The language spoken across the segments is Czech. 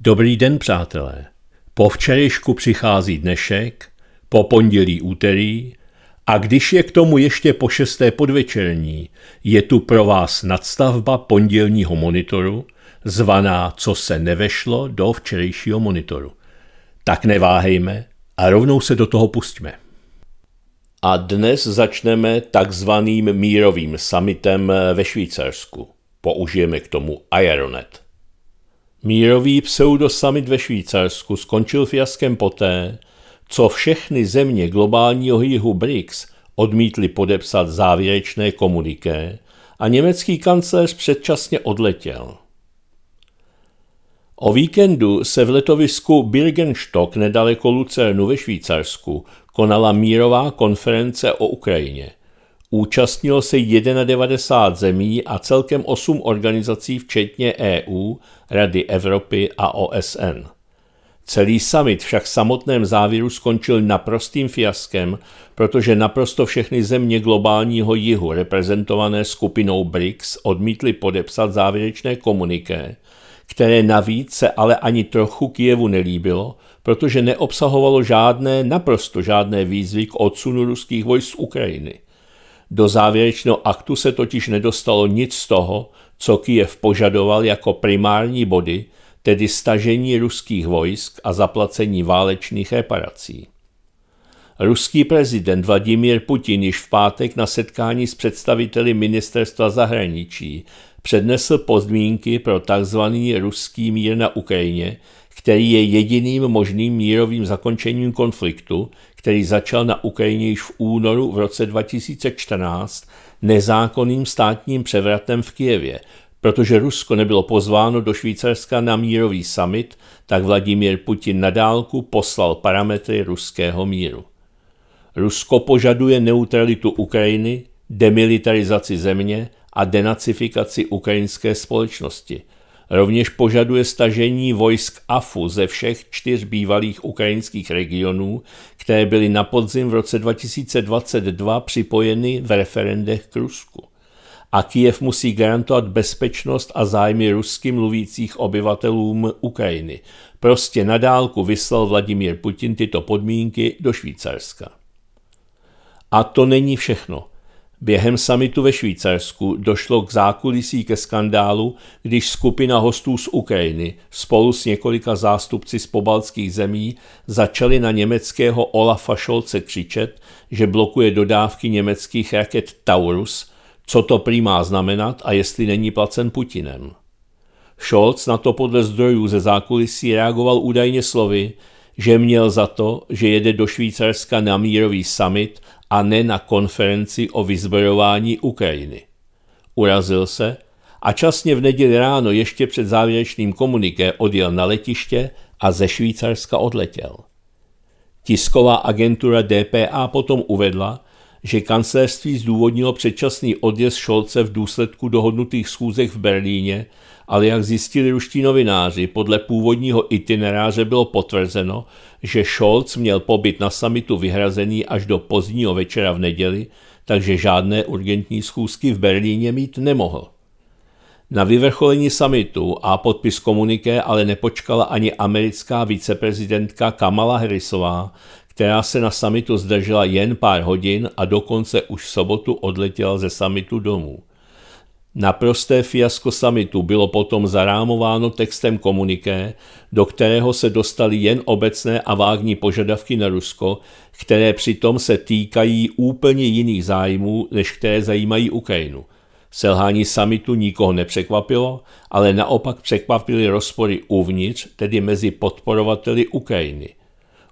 Dobrý den, přátelé. Po včerejšku přichází dnešek, po pondělí úterý a když je k tomu ještě po šesté podvečerní, je tu pro vás nadstavba pondělního monitoru, zvaná Co se nevešlo do včerejšího monitoru. Tak neváhejme a rovnou se do toho pustíme. A dnes začneme takzvaným mírovým summitem ve Švýcarsku. Použijeme k tomu Aeronet – Mírový pseudosummit ve Švýcarsku skončil fiaskem poté, co všechny země globálního jihu BRICS odmítly podepsat závěrečné komuniké a německý kancléř předčasně odletěl. O víkendu se v letovisku Birgenstock nedaleko Lucernu ve Švýcarsku konala mírová konference o Ukrajině. Účastnilo se 91 zemí a celkem 8 organizací, včetně EU, Rady Evropy a OSN. Celý summit však v samotném závěru skončil naprostým fiaskem, protože naprosto všechny země globálního jihu reprezentované skupinou BRICS odmítly podepsat závěrečné komuniké, které navíc se ale ani trochu Kijevu nelíbilo, protože neobsahovalo žádné, naprosto žádné výzvy k odsunu ruských vojsk z Ukrajiny – do závěrečného aktu se totiž nedostalo nic z toho, co Kijev požadoval jako primární body, tedy stažení ruských vojsk a zaplacení válečných reparací. Ruský prezident Vladimír Putin již v pátek na setkání s představiteli ministerstva zahraničí přednesl podmínky pro tzv. ruský mír na Ukrajině, který je jediným možným mírovým zakončením konfliktu, který začal na Ukrajině již v únoru v roce 2014 nezákonným státním převratem v Kijevě. Protože Rusko nebylo pozváno do Švýcarska na mírový summit, tak Vladimír Putin nadálku poslal parametry ruského míru. Rusko požaduje neutralitu Ukrajiny, demilitarizaci země a denacifikaci ukrajinské společnosti – Rovněž požaduje stažení vojsk AFU ze všech čtyř bývalých ukrajinských regionů, které byly na podzim v roce 2022 připojeny v referendech k Rusku. A Kiev musí garantovat bezpečnost a zájmy rusky mluvících obyvatelům Ukrajiny. Prostě nadálku vyslal Vladimír Putin tyto podmínky do Švýcarska. A to není všechno. Během samitu ve Švýcarsku došlo k zákulisí ke skandálu, když skupina hostů z Ukrajiny spolu s několika zástupci z pobaltských zemí začali na německého Olafa Scholze křičet, že blokuje dodávky německých raket Taurus, co to prý má znamenat a jestli není placen Putinem. Scholz na to podle zdrojů ze zákulisí reagoval údajně slovy, že měl za to, že jede do Švýcarska na mírový summit a ne na konferenci o vyzbrojování Ukrajiny. Urazil se a časně v neděli ráno ještě před závěrečným komuniké odjel na letiště a ze Švýcarska odletěl. Tisková agentura DPA potom uvedla, že kancelářství zdůvodnilo předčasný odjezd Šolce v důsledku dohodnutých schůzek v Berlíně ale jak zjistili ruští novináři, podle původního itineráře bylo potvrzeno, že Scholz měl pobyt na samitu vyhrazený až do pozdního večera v neděli, takže žádné urgentní schůzky v Berlíně mít nemohl. Na vyvrcholení samitu a podpis komuniké ale nepočkala ani americká viceprezidentka Kamala Harrisová, která se na samitu zdržela jen pár hodin a dokonce už v sobotu odletěla ze samitu domů. Naprosté fiasko samitu bylo potom zarámováno textem komuniké, do kterého se dostaly jen obecné a vágní požadavky na Rusko, které přitom se týkají úplně jiných zájmů, než které zajímají Ukrajinu. Selhání samitu nikoho nepřekvapilo, ale naopak překvapily rozpory uvnitř, tedy mezi podporovateli Ukrajiny.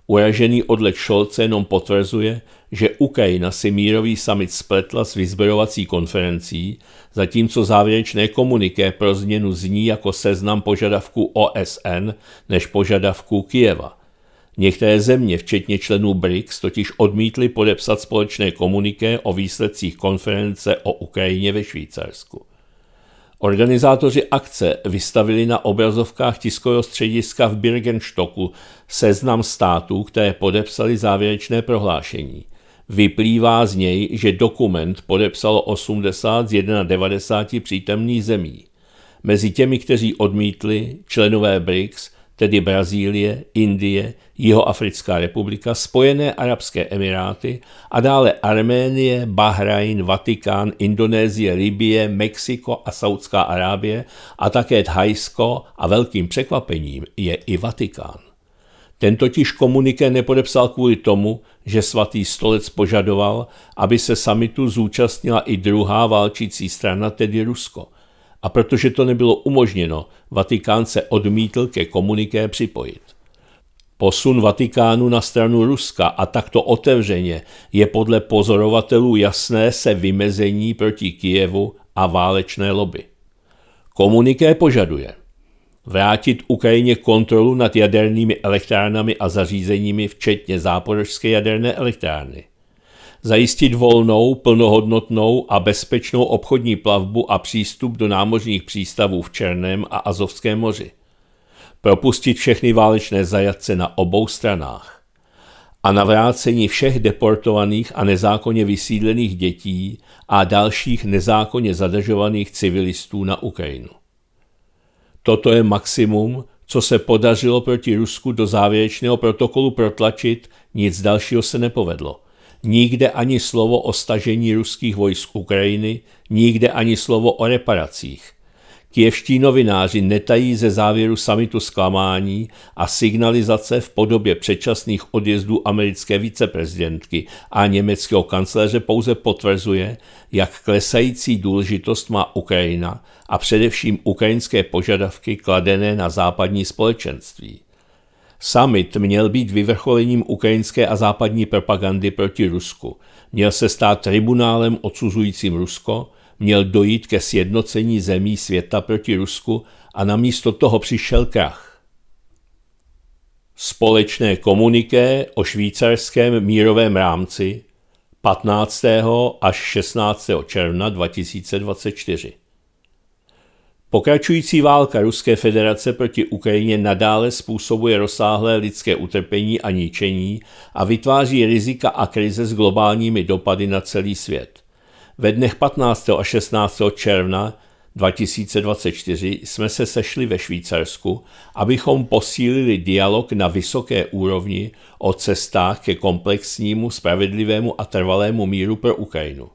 Uražený odlek Šolce jenom potvrzuje, že Ukrajina si mírový summit spletla s vyzbrojovací konferencí, zatímco závěrečné komuniké pro změnu zní jako seznam požadavků OSN než požadavků Kijeva. Některé země, včetně členů BRICS, totiž odmítly podepsat společné komuniké o výsledcích konference o Ukrajině ve Švýcarsku. Organizátoři akce vystavili na obrazovkách tiskového střediska v Birgenstocku seznam států, které podepsali závěrečné prohlášení – Vyplývá z něj, že dokument podepsalo 80 z 91 přítomných zemí. Mezi těmi, kteří odmítli, členové BRICS, tedy Brazílie, Indie, Jihoafrická republika, Spojené arabské emiráty a dále Arménie, Bahrajn, Vatikán, Indonésie, Libie, Mexiko a Saudská Arábie a také Thajsko a velkým překvapením je i Vatikán. Ten totiž komuniké nepodepsal kvůli tomu, že svatý stolec požadoval, aby se samitu zúčastnila i druhá válčící strana, tedy Rusko. A protože to nebylo umožněno, Vatikán se odmítl ke komuniké připojit. Posun Vatikánu na stranu Ruska a takto otevřeně je podle pozorovatelů jasné se vymezení proti Kijevu a válečné lobby. Komuniké požaduje – vrátit Ukrajině kontrolu nad jadernými elektrárnami a zařízeními, včetně záporožské jaderné elektrárny. Zajistit volnou, plnohodnotnou a bezpečnou obchodní plavbu a přístup do námořních přístavů v Černém a Azovském moři. Propustit všechny válečné zajatce na obou stranách. A navrácení všech deportovaných a nezákonně vysídlených dětí a dalších nezákonně zadržovaných civilistů na Ukrajinu. Toto je maximum, co se podařilo proti Rusku do závěrečného protokolu protlačit, nic dalšího se nepovedlo. Nikde ani slovo o stažení ruských vojsk Ukrajiny, nikde ani slovo o reparacích. Kievští novináři netají ze závěru samitu zklamání a signalizace v podobě předčasných odjezdů americké viceprezidentky a německého kancléře pouze potvrzuje, jak klesající důležitost má Ukrajina a především ukrajinské požadavky kladené na západní společenství. Summit měl být vyvrcholením ukrajinské a západní propagandy proti Rusku. Měl se stát tribunálem odsuzujícím Rusko, měl dojít ke sjednocení zemí světa proti Rusku a namísto toho přišel krach. Společné komuniké o švýcarském mírovém rámci 15. až 16. června 2024. Pokračující válka Ruské federace proti Ukrajině nadále způsobuje rozsáhlé lidské utrpení a ničení a vytváří rizika a krize s globálními dopady na celý svět. Ve dnech 15. a 16. června 2024 jsme se sešli ve Švýcarsku, abychom posílili dialog na vysoké úrovni o cestách ke komplexnímu, spravedlivému a trvalému míru pro Ukrajinu.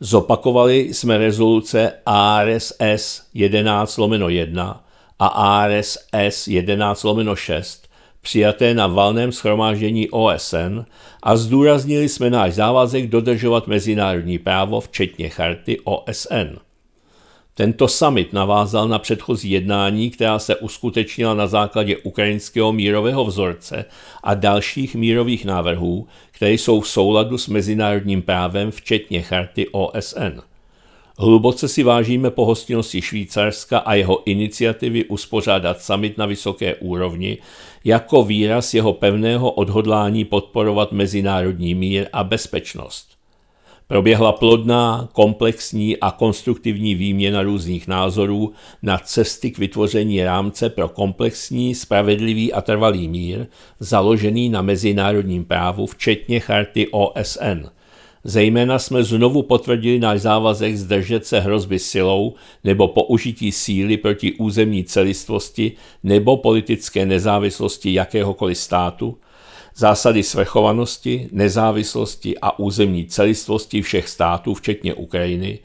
Zopakovali jsme rezoluce ARSS 11 1 a ARSS 11 6 přijaté na valném schromáždění OSN a zdůraznili jsme náš závazek dodržovat mezinárodní právo, včetně charty OSN. Tento summit navázal na předchozí jednání, která se uskutečnila na základě ukrajinského mírového vzorce a dalších mírových návrhů, které jsou v souladu s mezinárodním právem, včetně charty OSN. Hluboce si vážíme pohostinnosti Švýcarska a jeho iniciativy uspořádat summit na vysoké úrovni jako výraz jeho pevného odhodlání podporovat mezinárodní mír a bezpečnost. Proběhla plodná, komplexní a konstruktivní výměna různých názorů na cesty k vytvoření rámce pro komplexní, spravedlivý a trvalý mír, založený na mezinárodním právu, včetně charty OSN – Zejména jsme znovu potvrdili náš závazek zdržet se hrozby silou nebo použití síly proti územní celistvosti nebo politické nezávislosti jakéhokoliv státu, zásady svrchovanosti, nezávislosti a územní celistvosti všech států, včetně Ukrajiny,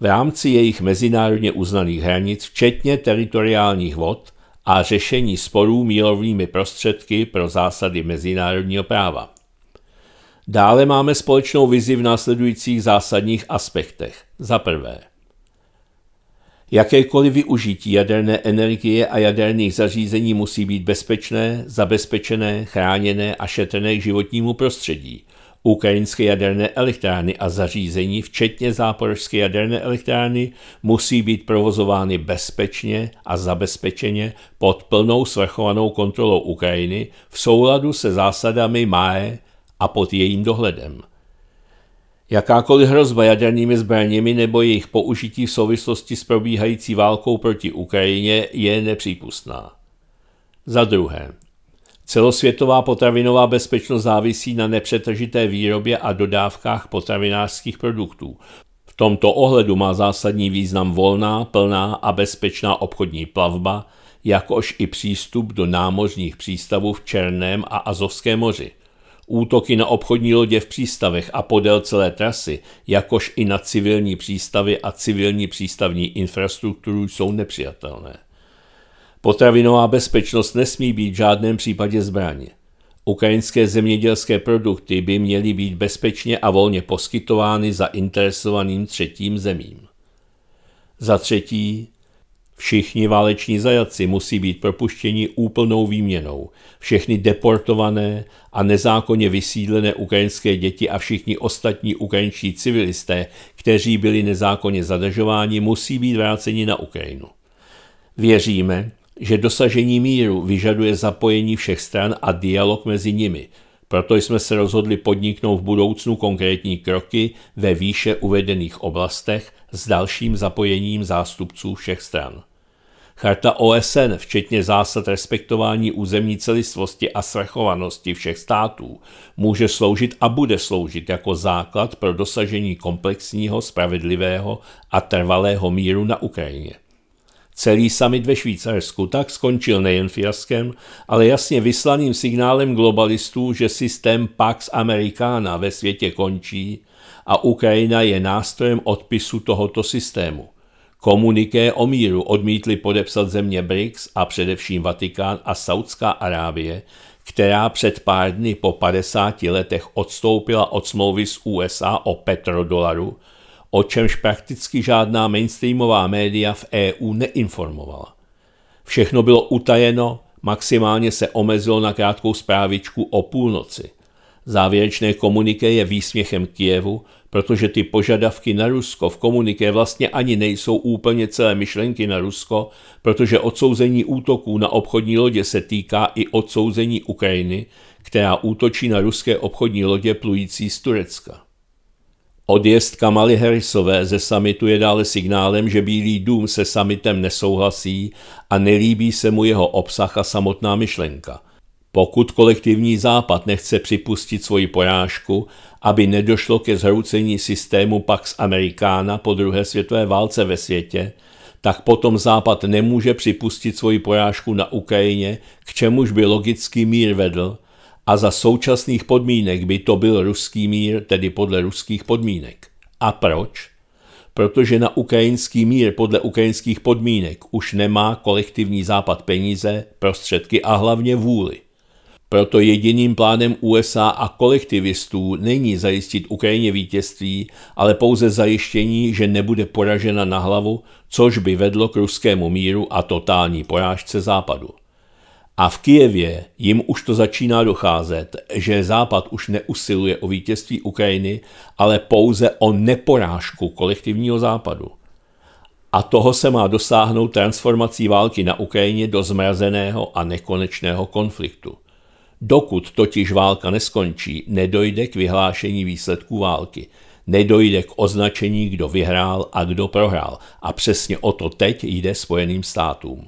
v rámci jejich mezinárodně uznaných hranic, včetně teritoriálních vod a řešení sporů mírovými prostředky pro zásady mezinárodního práva. Dále máme společnou vizi v následujících zásadních aspektech. Za prvé, jakékoliv využití jaderné energie a jaderných zařízení musí být bezpečné, zabezpečené, chráněné a šetrné k životnímu prostředí. Ukrajinské jaderné elektrárny a zařízení, včetně záporožské jaderné elektrárny, musí být provozovány bezpečně a zabezpečeně pod plnou svrchovanou kontrolou Ukrajiny v souladu se zásadami MAE, a pod jejím dohledem. Jakákoliv hrozba jadernými zbraněmi nebo jejich použití v souvislosti s probíhající válkou proti Ukrajině je nepřípustná. Za druhé, celosvětová potravinová bezpečnost závisí na nepřetržité výrobě a dodávkách potravinářských produktů. V tomto ohledu má zásadní význam volná, plná a bezpečná obchodní plavba, jakož i přístup do námořních přístavů v Černém a Azovském moři – Útoky na obchodní lodě v přístavech a podél celé trasy, jakož i na civilní přístavy a civilní přístavní infrastrukturu jsou nepřijatelné. Potravinová bezpečnost nesmí být v žádném případě zbraně. Ukrajinské zemědělské produkty by měly být bezpečně a volně poskytovány zainteresovaným třetím zemím. Za třetí, Všichni váleční zajatci musí být propuštěni úplnou výměnou. Všechny deportované a nezákonně vysídlené ukrajinské děti a všichni ostatní ukrajinští civilisté, kteří byli nezákonně zadržováni, musí být vráceni na Ukrajinu. Věříme, že dosažení míru vyžaduje zapojení všech stran a dialog mezi nimi. Proto jsme se rozhodli podniknout v budoucnu konkrétní kroky ve výše uvedených oblastech s dalším zapojením zástupců všech stran. Charta OSN, včetně zásad respektování územní celistvosti a svrchovanosti všech států, může sloužit a bude sloužit jako základ pro dosažení komplexního, spravedlivého a trvalého míru na Ukrajině. Celý summit ve Švýcarsku tak skončil nejen fiaskem, ale jasně vyslaným signálem globalistů, že systém Pax Americana ve světě končí a Ukrajina je nástrojem odpisu tohoto systému – Komuniké o míru odmítli podepsat země BRICS a především Vatikán a Saudská Arábie, která před pár dny po 50 letech odstoupila od smlouvy s USA o petrodolaru, o čemž prakticky žádná mainstreamová média v EU neinformovala. Všechno bylo utajeno, maximálně se omezilo na krátkou zprávičku o půlnoci – Závěrečné komuniké je výsměchem Kijevu, protože ty požadavky na Rusko v komuniké vlastně ani nejsou úplně celé myšlenky na Rusko, protože odsouzení útoků na obchodní lodě se týká i odsouzení Ukrajiny, která útočí na ruské obchodní lodě plující z Turecka. Odjezd Kamaly Harrisové ze samitu je dále signálem, že Bílý dům se samitem nesouhlasí a nelíbí se mu jeho obsah a samotná myšlenka – pokud kolektivní západ nechce připustit svoji porážku, aby nedošlo ke zhroucení systému Pax Americana po druhé světové válce ve světě, tak potom Západ nemůže připustit svoji porážku na Ukrajině, k čemuž by logický mír vedl, a za současných podmínek by to byl ruský mír, tedy podle ruských podmínek. A proč? Protože na ukrajinský mír podle ukrajinských podmínek už nemá kolektivní západ peníze, prostředky a hlavně vůli. Proto jediným plánem USA a kolektivistů není zajistit Ukrajině vítězství, ale pouze zajištění, že nebude poražena na hlavu, což by vedlo k ruskému míru a totální porážce Západu. A v Kijevě jim už to začíná docházet, že Západ už neusiluje o vítězství Ukrajiny, ale pouze o neporážku kolektivního Západu. A toho se má dosáhnout transformací války na Ukrajině do zmrazeného a nekonečného konfliktu. Dokud totiž válka neskončí, nedojde k vyhlášení výsledků války. Nedojde k označení, kdo vyhrál a kdo prohrál. A přesně o to teď jde Spojeným státům.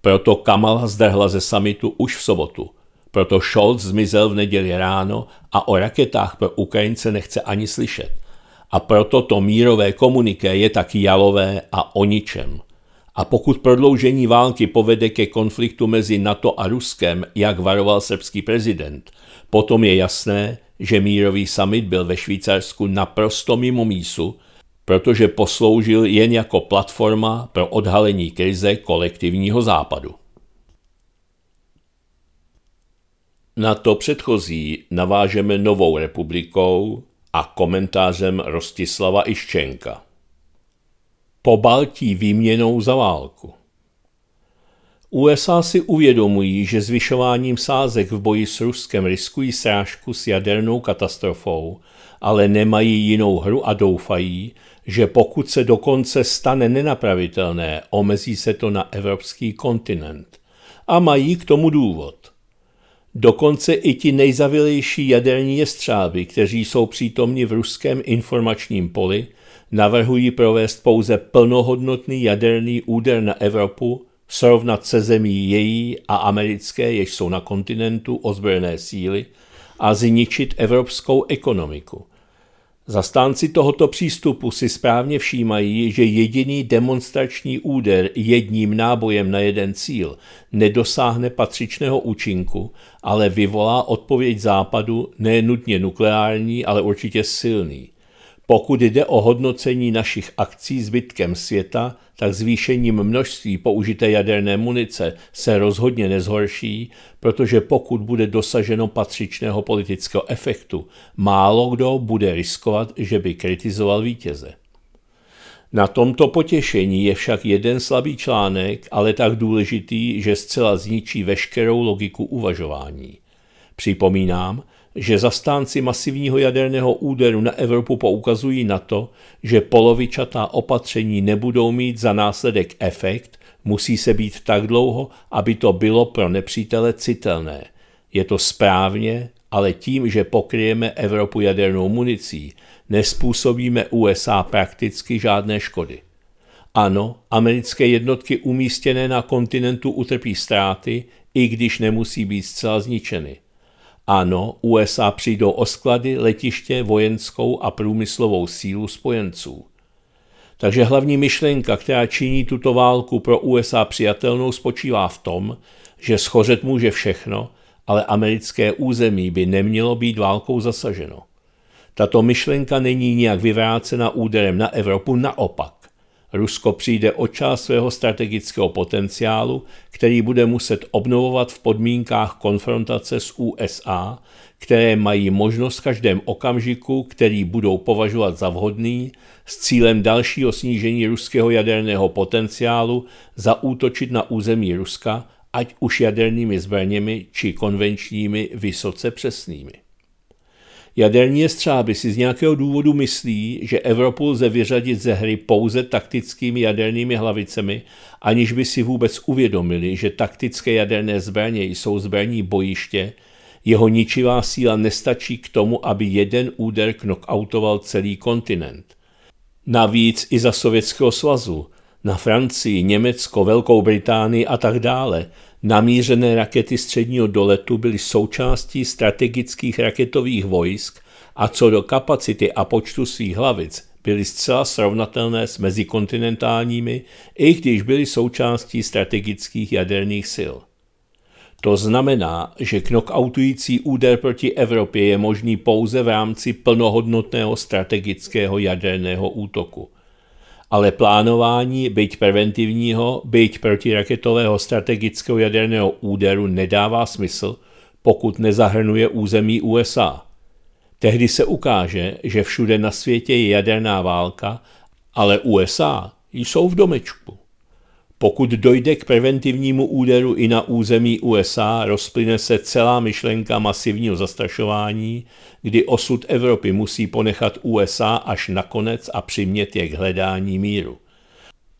Proto Kamala zdrhla ze samitu už v sobotu. Proto Scholz zmizel v neděli ráno a o raketách pro Ukrajince nechce ani slyšet. A proto to mírové komuniké je tak jalové a o ničem. A pokud prodloužení války povede ke konfliktu mezi NATO a Ruskem, jak varoval srbský prezident, potom je jasné, že mírový summit byl ve Švýcarsku naprosto mimo mísu, protože posloužil jen jako platforma pro odhalení krize kolektivního západu. Na to předchozí navážeme novou republikou a komentářem Rostislava Iščenka po Baltí výměnou za válku. USA si uvědomují, že zvyšováním sázek v boji s Ruskem riskují srážku s jadernou katastrofou, ale nemají jinou hru a doufají, že pokud se dokonce stane nenapravitelné, omezí se to na evropský kontinent. A mají k tomu důvod. Dokonce i ti nejzavilejší jaderní jestřáby, kteří jsou přítomni v ruském informačním poli, navrhují provést pouze plnohodnotný jaderný úder na Evropu, srovnat se zemí její a americké, jež jsou na kontinentu ozbrojené síly, a zničit evropskou ekonomiku. Zastánci tohoto přístupu si správně všímají, že jediný demonstrační úder jedním nábojem na jeden cíl nedosáhne patřičného účinku, ale vyvolá odpověď západu, ne nutně nukleární, ale určitě silný. Pokud jde o hodnocení našich akcí zbytkem světa, tak zvýšením množství použité jaderné munice se rozhodně nezhorší, protože pokud bude dosaženo patřičného politického efektu, málo kdo bude riskovat, že by kritizoval vítěze. Na tomto potěšení je však jeden slabý článek, ale tak důležitý, že zcela zničí veškerou logiku uvažování. Připomínám, že zastánci masivního jaderného úderu na Evropu poukazují na to, že polovičatá opatření nebudou mít za následek efekt, musí se být tak dlouho, aby to bylo pro nepřítele citelné. Je to správně, ale tím, že pokryjeme Evropu jadernou municí, nespůsobíme USA prakticky žádné škody. Ano, americké jednotky umístěné na kontinentu utrpí ztráty, i když nemusí být zcela zničeny – ano, USA přijdou o sklady, letiště, vojenskou a průmyslovou sílu spojenců. Takže hlavní myšlenka, která činí tuto válku pro USA přijatelnou, spočívá v tom, že schořet může všechno, ale americké území by nemělo být válkou zasaženo. Tato myšlenka není nijak vyvrácena úderem na Evropu, naopak. Rusko přijde o část svého strategického potenciálu, který bude muset obnovovat v podmínkách konfrontace s USA, které mají možnost v každém okamžiku, který budou považovat za vhodný, s cílem dalšího snížení ruského jaderného potenciálu zaútočit na území Ruska, ať už jadernými zbraněmi či konvenčními vysoce přesnými. Jaderní střáby si z nějakého důvodu myslí, že Evropu lze vyřadit ze hry pouze taktickými jadernými hlavicemi, aniž by si vůbec uvědomili, že taktické jaderné zbraně jsou zbraní bojiště, jeho ničivá síla nestačí k tomu, aby jeden úder knockoutoval celý kontinent. Navíc i za Sovětského svazu, na Francii, Německo, Velkou Británii a tak dále – Namířené rakety středního doletu byly součástí strategických raketových vojsk a co do kapacity a počtu svých hlavic byly zcela srovnatelné s mezikontinentálními, i když byly součástí strategických jaderných sil. To znamená, že knockoutující úder proti Evropě je možný pouze v rámci plnohodnotného strategického jaderného útoku – ale plánování, byť preventivního, byť protiraketového strategického jaderného úderu nedává smysl, pokud nezahrnuje území USA. Tehdy se ukáže, že všude na světě je jaderná válka, ale USA jsou v domečku. Pokud dojde k preventivnímu úderu i na území USA, rozplyne se celá myšlenka masivního zastrašování, kdy osud Evropy musí ponechat USA až nakonec a přimět je k hledání míru.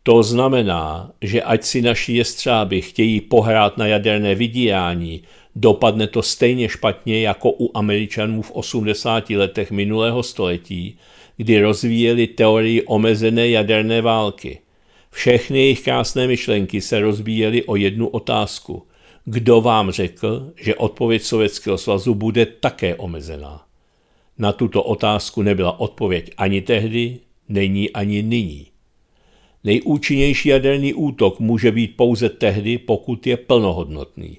To znamená, že ať si naši jestřáby chtějí pohrát na jaderné vydírání, dopadne to stejně špatně jako u Američanů v 80 letech minulého století, kdy rozvíjeli teorii omezené jaderné války – všechny jejich krásné myšlenky se rozbíjely o jednu otázku. Kdo vám řekl, že odpověď Sovětského svazu bude také omezená? Na tuto otázku nebyla odpověď ani tehdy, není ani nyní. Nejúčinnější jaderný útok může být pouze tehdy, pokud je plnohodnotný.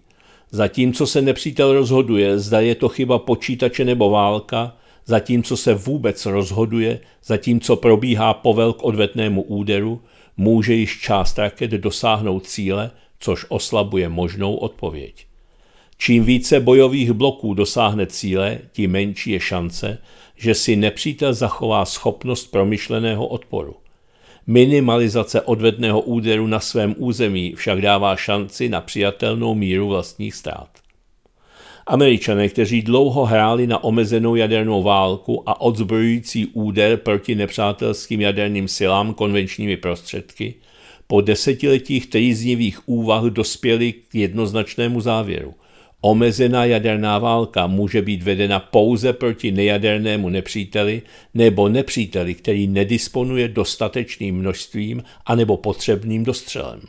Zatímco se nepřítel rozhoduje, zda je to chyba počítače nebo válka, zatímco se vůbec rozhoduje, zatímco probíhá povel k odvetnému úderu, může již část raket dosáhnout cíle, což oslabuje možnou odpověď. Čím více bojových bloků dosáhne cíle, tím menší je šance, že si nepřítel zachová schopnost promyšleného odporu. Minimalizace odvedného úderu na svém území však dává šanci na přijatelnou míru vlastních ztrát. Američané, kteří dlouho hráli na omezenou jadernou válku a odzbrojující úder proti nepřátelským jaderným silám konvenčními prostředky, po desetiletích trýznivých úvah dospěli k jednoznačnému závěru. Omezená jaderná válka může být vedena pouze proti nejadernému nepříteli nebo nepříteli, který nedisponuje dostatečným množstvím anebo potřebným dostřelem.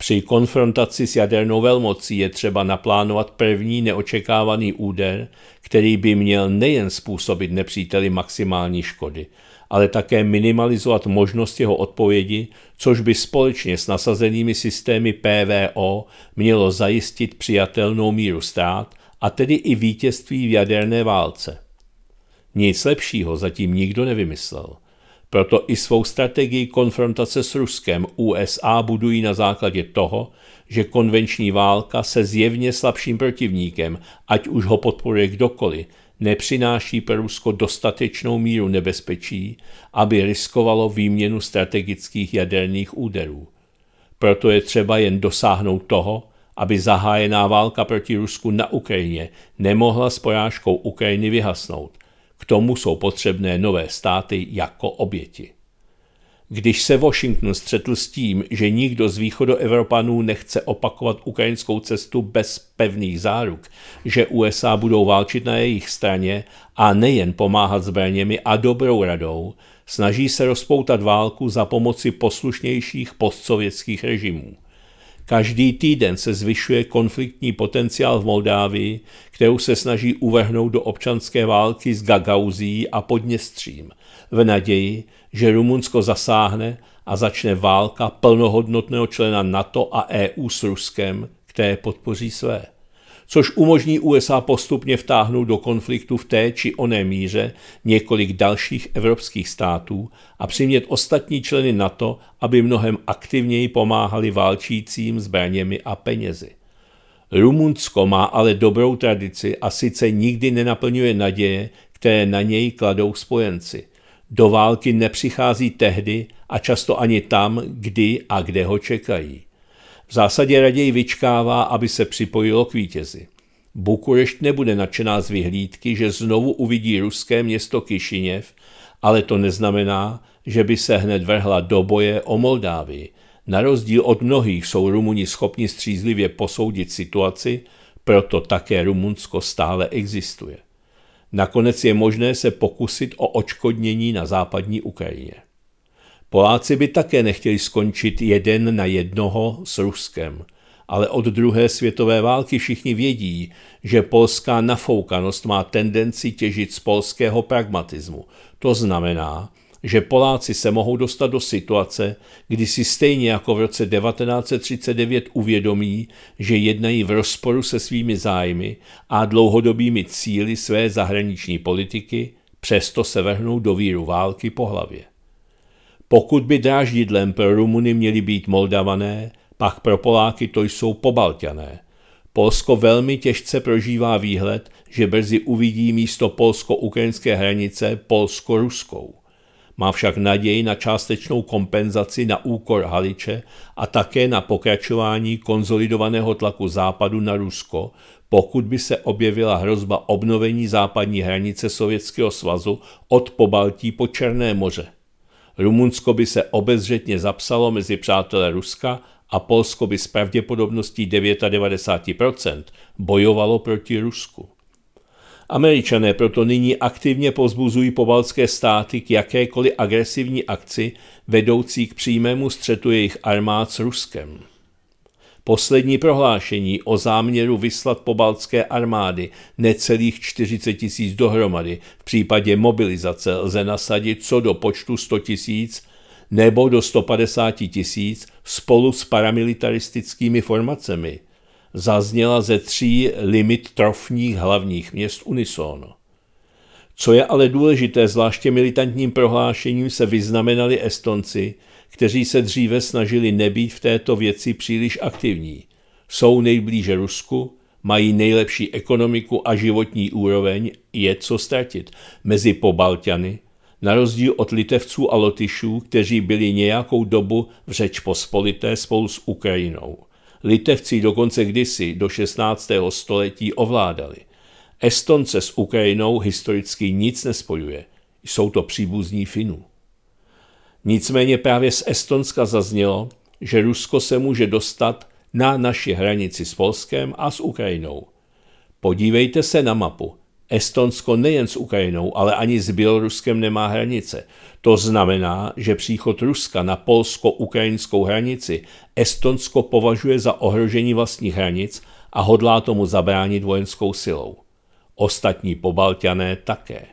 Při konfrontaci s jadernou velmocí je třeba naplánovat první neočekávaný úder, který by měl nejen způsobit nepříteli maximální škody, ale také minimalizovat možnost jeho odpovědi, což by společně s nasazenými systémy PVO mělo zajistit přijatelnou míru ztrát a tedy i vítězství v jaderné válce. Nic lepšího zatím nikdo nevymyslel. Proto i svou strategii konfrontace s Ruskem USA budují na základě toho, že konvenční válka se zjevně slabším protivníkem, ať už ho podporuje kdokoliv, nepřináší pro Rusko dostatečnou míru nebezpečí, aby riskovalo výměnu strategických jaderných úderů. Proto je třeba jen dosáhnout toho, aby zahájená válka proti Rusku na Ukrajině nemohla s porážkou Ukrajiny vyhasnout tomu jsou potřebné nové státy jako oběti. Když se Washington střetl s tím, že nikdo z Evropanů nechce opakovat ukrajinskou cestu bez pevných záruk, že USA budou válčit na jejich straně a nejen pomáhat zbraněmi a dobrou radou, snaží se rozpoutat válku za pomoci poslušnějších postsovětských režimů – Každý týden se zvyšuje konfliktní potenciál v Moldávii, kterou se snaží uvrhnout do občanské války s Gagauzí a Podněstřím, v naději, že Rumunsko zasáhne a začne válka plnohodnotného člena NATO a EU s Ruskem, které podpoří své což umožní USA postupně vtáhnout do konfliktu v té či oné míře několik dalších evropských států a přimět ostatní členy NATO, aby mnohem aktivněji pomáhali válčícím zbraněmi a penězi. Rumunsko má ale dobrou tradici a sice nikdy nenaplňuje naděje, které na něj kladou spojenci. Do války nepřichází tehdy a často ani tam, kdy a kde ho čekají. V zásadě raději vyčkává, aby se připojilo k vítězi. Bukurešť nebude nadšená z vyhlídky, že znovu uvidí ruské město Kišiněv, ale to neznamená, že by se hned vrhla do boje o Moldávii. Na rozdíl od mnohých jsou Rumuni schopni střízlivě posoudit situaci, proto také Rumunsko stále existuje. Nakonec je možné se pokusit o očkodnění na západní Ukrajině. Poláci by také nechtěli skončit jeden na jednoho s Ruskem. Ale od druhé světové války všichni vědí, že polská nafoukanost má tendenci těžit z polského pragmatismu. To znamená, že Poláci se mohou dostat do situace, kdy si stejně jako v roce 1939 uvědomí, že jednají v rozporu se svými zájmy a dlouhodobými cíly své zahraniční politiky, přesto se vrhnou do víru války po hlavě. Pokud by dráždidlem pro Rumuny měli být Moldavané, pak pro Poláky to jsou Pobalťané. Polsko velmi těžce prožívá výhled, že brzy uvidí místo polsko-ukrajinské hranice polsko-ruskou. Má však naději na částečnou kompenzaci na úkor Haliče a také na pokračování konzolidovaného tlaku západu na Rusko, pokud by se objevila hrozba obnovení západní hranice Sovětského svazu od Pobaltí po Černé moře. Rumunsko by se obezřetně zapsalo mezi přátelé Ruska a Polsko by s pravděpodobností 99% bojovalo proti Rusku. Američané proto nyní aktivně pozbuzují pobalské státy k jakékoliv agresivní akci vedoucí k přímému střetu jejich armád s Ruskem. Poslední prohlášení o záměru vyslat pobaltské armády necelých 40 tisíc dohromady v případě mobilizace lze nasadit co do počtu 100 tisíc nebo do 150 tisíc spolu s paramilitaristickými formacemi, zazněla ze tří limit trofních hlavních měst unisono. Co je ale důležité, zvláště militantním prohlášením se vyznamenali Estonci – kteří se dříve snažili nebýt v této věci příliš aktivní. Jsou nejblíže Rusku, mají nejlepší ekonomiku a životní úroveň, je co ztratit. Mezi pobalťany, na rozdíl od Litevců a Lotyšů, kteří byli nějakou dobu v řeč pospolité spolu s Ukrajinou. Litevci dokonce kdysi do 16. století ovládali. Estonce s Ukrajinou historicky nic nespojuje. Jsou to příbuzní Finů. Nicméně právě z Estonska zaznělo, že Rusko se může dostat na naši hranici s Polskem a s Ukrajinou. Podívejte se na mapu. Estonsko nejen s Ukrajinou, ale ani s Běloruskem nemá hranice. To znamená, že příchod Ruska na polsko-ukrajinskou hranici Estonsko považuje za ohrožení vlastních hranic a hodlá tomu zabránit vojenskou silou. Ostatní pobalťané také.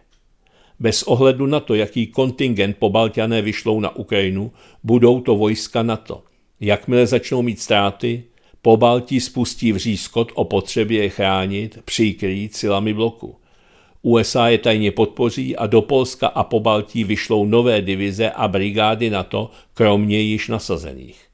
Bez ohledu na to, jaký kontingent po pobalťané vyšlou na Ukrajinu, budou to vojska NATO. Jakmile začnou mít ztráty, pobaltí spustí vřízkot o potřebě je chránit, přikrýt silami bloku. USA je tajně podpoří a do Polska a po pobaltí vyšlou nové divize a brigády NATO, kromě již nasazených.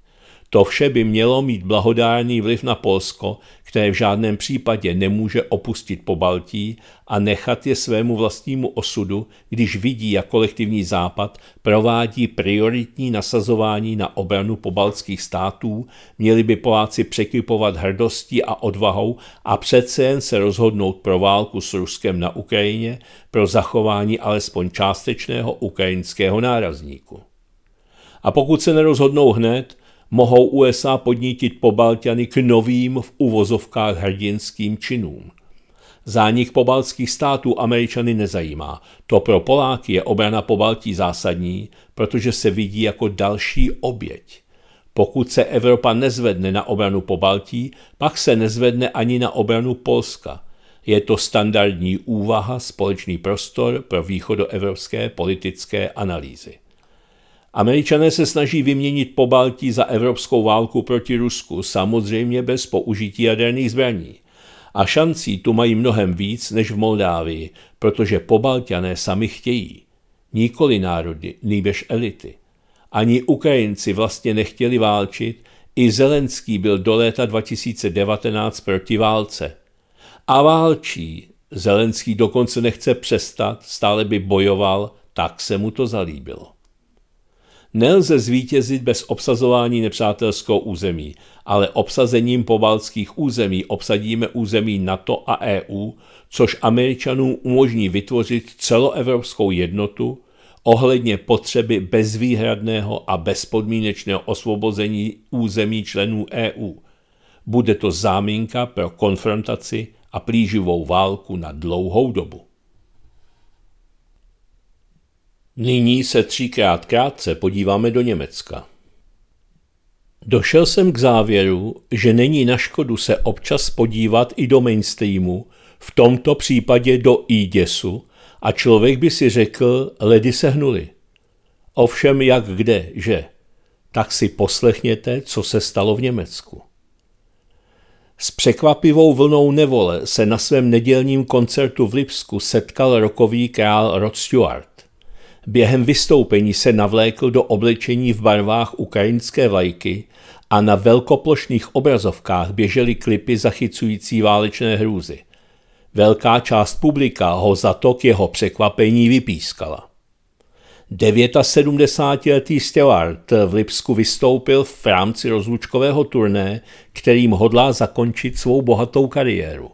To vše by mělo mít blahodárný vliv na Polsko, které v žádném případě nemůže opustit po Baltí a nechat je svému vlastnímu osudu, když vidí, jak kolektivní západ provádí prioritní nasazování na obranu pobaltských států, měli by Poláci překypovat hrdostí a odvahou a přece jen se rozhodnout pro válku s Ruskem na Ukrajině pro zachování alespoň částečného ukrajinského nárazníku. A pokud se nerozhodnou hned, mohou USA podnítit pobalťany k novým v uvozovkách hrdinským činům. Zánik pobaltských států Američany nezajímá. To pro Poláky je obrana pobaltí zásadní, protože se vidí jako další oběť. Pokud se Evropa nezvedne na obranu pobaltí, pak se nezvedne ani na obranu Polska. Je to standardní úvaha, společný prostor pro východoevropské politické analýzy. Američané se snaží vyměnit po Pobaltí za evropskou válku proti Rusku, samozřejmě bez použití jaderných zbraní. A šancí tu mají mnohem víc než v Moldávii, protože Pobalťané sami chtějí. Nikoli národy, nýbež elity. Ani Ukrajinci vlastně nechtěli válčit, i Zelenský byl do léta 2019 proti válce. A válčí. Zelenský dokonce nechce přestat, stále by bojoval, tak se mu to zalíbilo. Nelze zvítězit bez obsazování nepřátelského území, ale obsazením pobaltských území obsadíme území NATO a EU, což Američanům umožní vytvořit celoevropskou jednotu ohledně potřeby bezvýhradného a bezpodmínečného osvobození území členů EU. Bude to záminka pro konfrontaci a plíživou válku na dlouhou dobu. Nyní se třikrát krátce podíváme do Německa. Došel jsem k závěru, že není na škodu se občas podívat i do mainstreamu, v tomto případě do IDESu, e a člověk by si řekl, ledy se hnuli. Ovšem jak kde, že? Tak si poslechněte, co se stalo v Německu. S překvapivou vlnou nevole se na svém nedělním koncertu v Lipsku setkal rokový král Rod Stewart. Během vystoupení se navlékl do oblečení v barvách ukrajinské vlajky a na velkoplošných obrazovkách běžely klipy zachycující válečné hrůzy. Velká část publika ho za to k jeho překvapení vypískala. 79-letý Stewart v Lipsku vystoupil v rámci rozlučkového turné, kterým hodlá zakončit svou bohatou kariéru.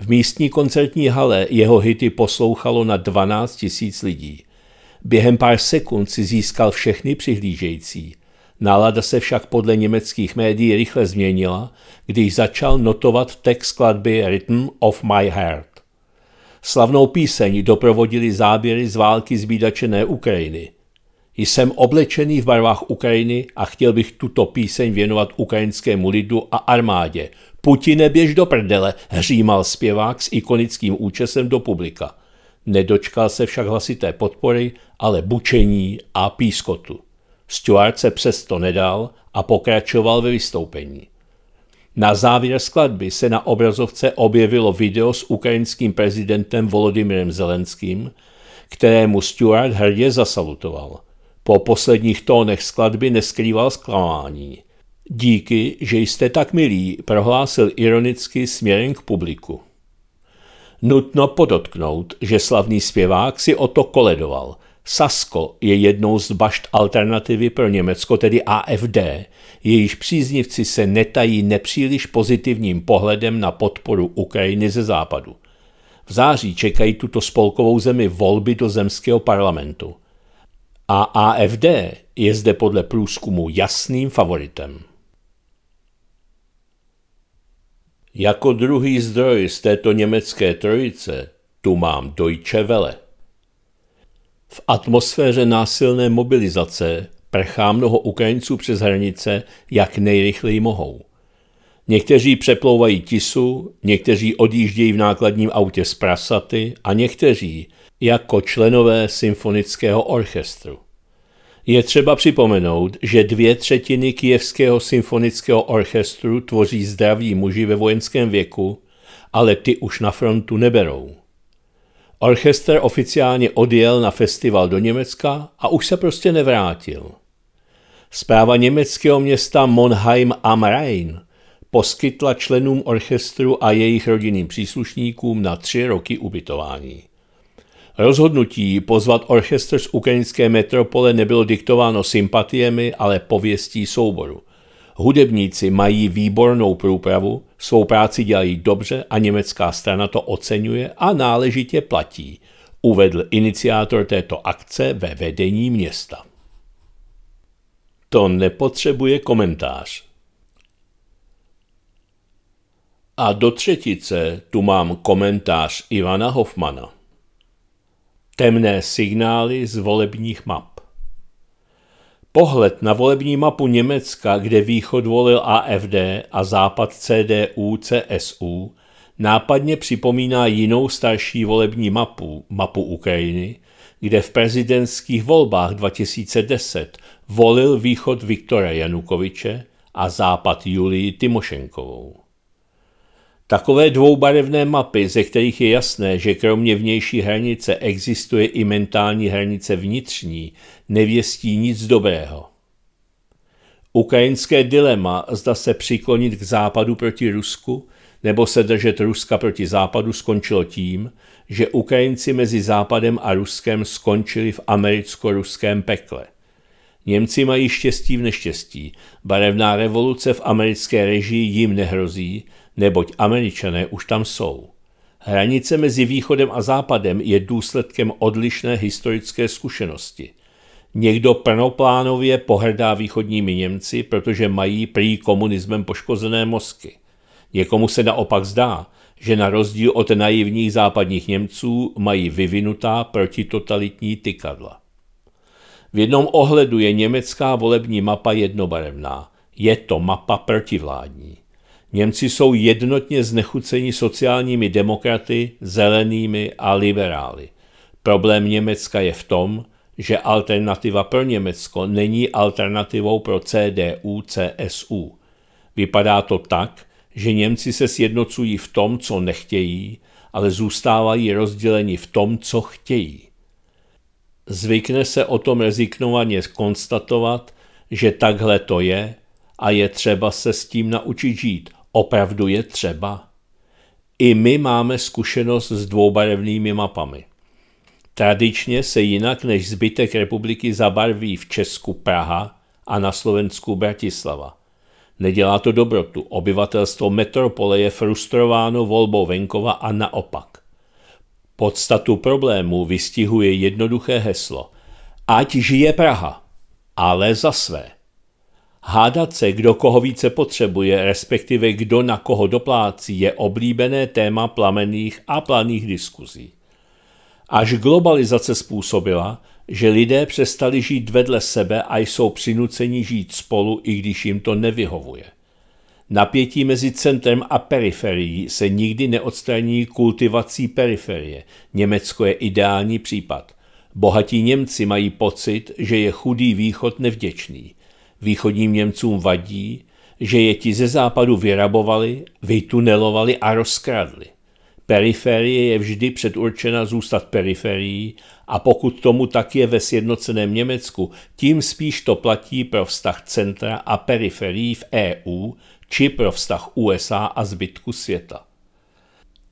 V místní koncertní hale jeho hity poslouchalo na 12 000 lidí. Během pár sekund si získal všechny přihlížející. Nálada se však podle německých médií rychle změnila, když začal notovat text skladby Rhythm of My Heart. Slavnou píseň doprovodili záběry z války zbídačené Ukrajiny. Jsem oblečený v barvách Ukrajiny a chtěl bych tuto píseň věnovat ukrajinskému lidu a armádě. Putine běž do prdele, hřímal zpěvák s ikonickým účesem do publika. Nedočkal se však hlasité podpory, ale bučení a pískotu. Stuart se přesto nedal a pokračoval ve vystoupení. Na závěr skladby se na obrazovce objevilo video s ukrajinským prezidentem Volodymyrem Zelenským, kterému Stuart hrdě zasalutoval. Po posledních tónech skladby neskrýval zklamání. Díky, že jste tak milí, prohlásil ironicky směrem k publiku. Nutno podotknout, že slavný zpěvák si o to koledoval. Sasko je jednou z bašt alternativy pro Německo, tedy AFD, jejíž příznivci se netají nepříliš pozitivním pohledem na podporu Ukrajiny ze západu. V září čekají tuto spolkovou zemi volby do zemského parlamentu. A AFD je zde podle průzkumu jasným favoritem. Jako druhý zdroj z této německé trojice tu mám Deutsche Welle. V atmosféře násilné mobilizace prchá mnoho Ukrajinců přes hranice, jak nejrychleji mohou. Někteří přeplouvají Tisu, někteří odjíždějí v nákladním autě z Prasaty a někteří jako členové symfonického orchestru. Je třeba připomenout, že dvě třetiny Kijevského symfonického orchestru tvoří zdraví muži ve vojenském věku, ale ty už na frontu neberou. Orchester oficiálně odjel na festival do Německa a už se prostě nevrátil. Zpráva německého města Monheim am Rhein poskytla členům orchestru a jejich rodinným příslušníkům na tři roky ubytování. Rozhodnutí pozvat orchestr z ukrajinské metropole nebylo diktováno sympatiemi, ale pověstí souboru. Hudebníci mají výbornou průpravu, svou práci dělají dobře a německá strana to oceňuje a náležitě platí, uvedl iniciátor této akce ve vedení města. To nepotřebuje komentář. A do třetice tu mám komentář Ivana Hofmana temné signály z volebních map. Pohled na volební mapu Německa, kde východ volil AFD a západ CDU, CSU, nápadně připomíná jinou starší volební mapu, mapu Ukrajiny, kde v prezidentských volbách 2010 volil východ Viktora Janukoviče a západ Julii Tymošenkovou. Takové dvoubarevné mapy, ze kterých je jasné, že kromě vnější hranice existuje i mentální hranice vnitřní, nevěstí nic dobrého. Ukrajinské dilema, zda se přiklonit k západu proti Rusku nebo se držet Ruska proti západu, skončilo tím, že Ukrajinci mezi západem a Ruskem skončili v americko-ruském pekle. Němci mají štěstí v neštěstí. Barevná revoluce v americké režii jim nehrozí, neboť američané už tam jsou. Hranice mezi východem a západem je důsledkem odlišné historické zkušenosti. Někdo prnoplánově pohrdá východními Němci, protože mají prý komunismem poškozené mozky. Někomu se naopak zdá, že na rozdíl od naivních západních Němců mají vyvinutá protitotalitní tykadla. V jednom ohledu je německá volební mapa jednobarevná. Je to mapa protivládní. Němci jsou jednotně znechuceni sociálními demokraty, zelenými a liberály. Problém Německa je v tom, že alternativa pro Německo není alternativou pro CDU, CSU. Vypadá to tak, že Němci se sjednocují v tom, co nechtějí, ale zůstávají rozděleni v tom, co chtějí. Zvykne se o tom rezignovaně konstatovat, že takhle to je a je třeba se s tím naučit žít, Opravdu je třeba. I my máme zkušenost s dvoubarevnými mapami. Tradičně se jinak než zbytek republiky zabarví v Česku Praha a na Slovensku Bratislava. Nedělá to dobrotu, obyvatelstvo metropole je frustrováno volbou venkova a naopak. Podstatu problému vystihuje jednoduché heslo. Ať žije Praha, ale za své. Hádat se, kdo koho více potřebuje, respektive kdo na koho doplácí, je oblíbené téma plamenných a planých diskuzí. Až globalizace způsobila, že lidé přestali žít vedle sebe a jsou přinuceni žít spolu, i když jim to nevyhovuje. Napětí mezi centrem a periferií se nikdy neodstraní kultivací periferie. Německo je ideální případ. Bohatí Němci mají pocit, že je chudý východ nevděčný – Východním Němcům vadí, že je ti ze západu vyrabovali, vytunelovali a rozkradli. Periferie je vždy předurčena zůstat periferií a pokud tomu tak je ve sjednoceném Německu, tím spíš to platí pro vztah centra a periferií v EU či pro vztah USA a zbytku světa.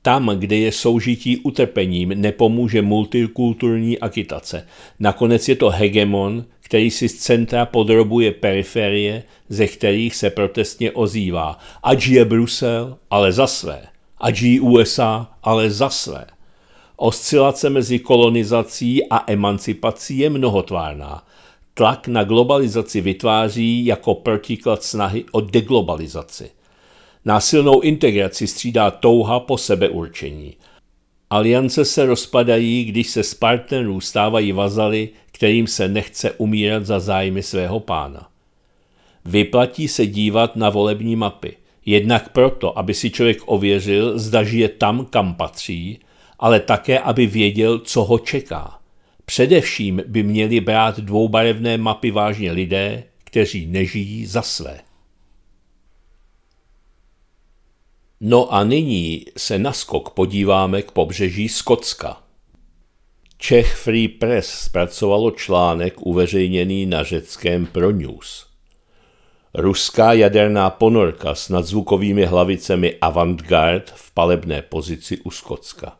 Tam, kde je soužití utrpením, nepomůže multikulturní agitace. Nakonec je to hegemon, který si z centra podrobuje periferie, ze kterých se protestně ozývá. Ať je Brusel, ale za své. Ať je USA, ale za své. Oscilace mezi kolonizací a emancipací je mnohotvárná. Tlak na globalizaci vytváří jako protiklad snahy o deglobalizaci. Násilnou integraci střídá touha po sebeurčení – Aliance se rozpadají, když se z partnerů stávají vazaly, kterým se nechce umírat za zájmy svého pána. Vyplatí se dívat na volební mapy, jednak proto, aby si člověk ověřil, zda žije tam, kam patří, ale také, aby věděl, co ho čeká. Především by měli brát dvoubarevné mapy vážně lidé, kteří nežijí za své. No a nyní se naskok podíváme k pobřeží Skotska. Czech Free Press zpracovalo článek uveřejněný na řeckém Pronews. Ruská jaderná ponorka s nadzvukovými hlavicemi Avantgard v palebné pozici u Skotska.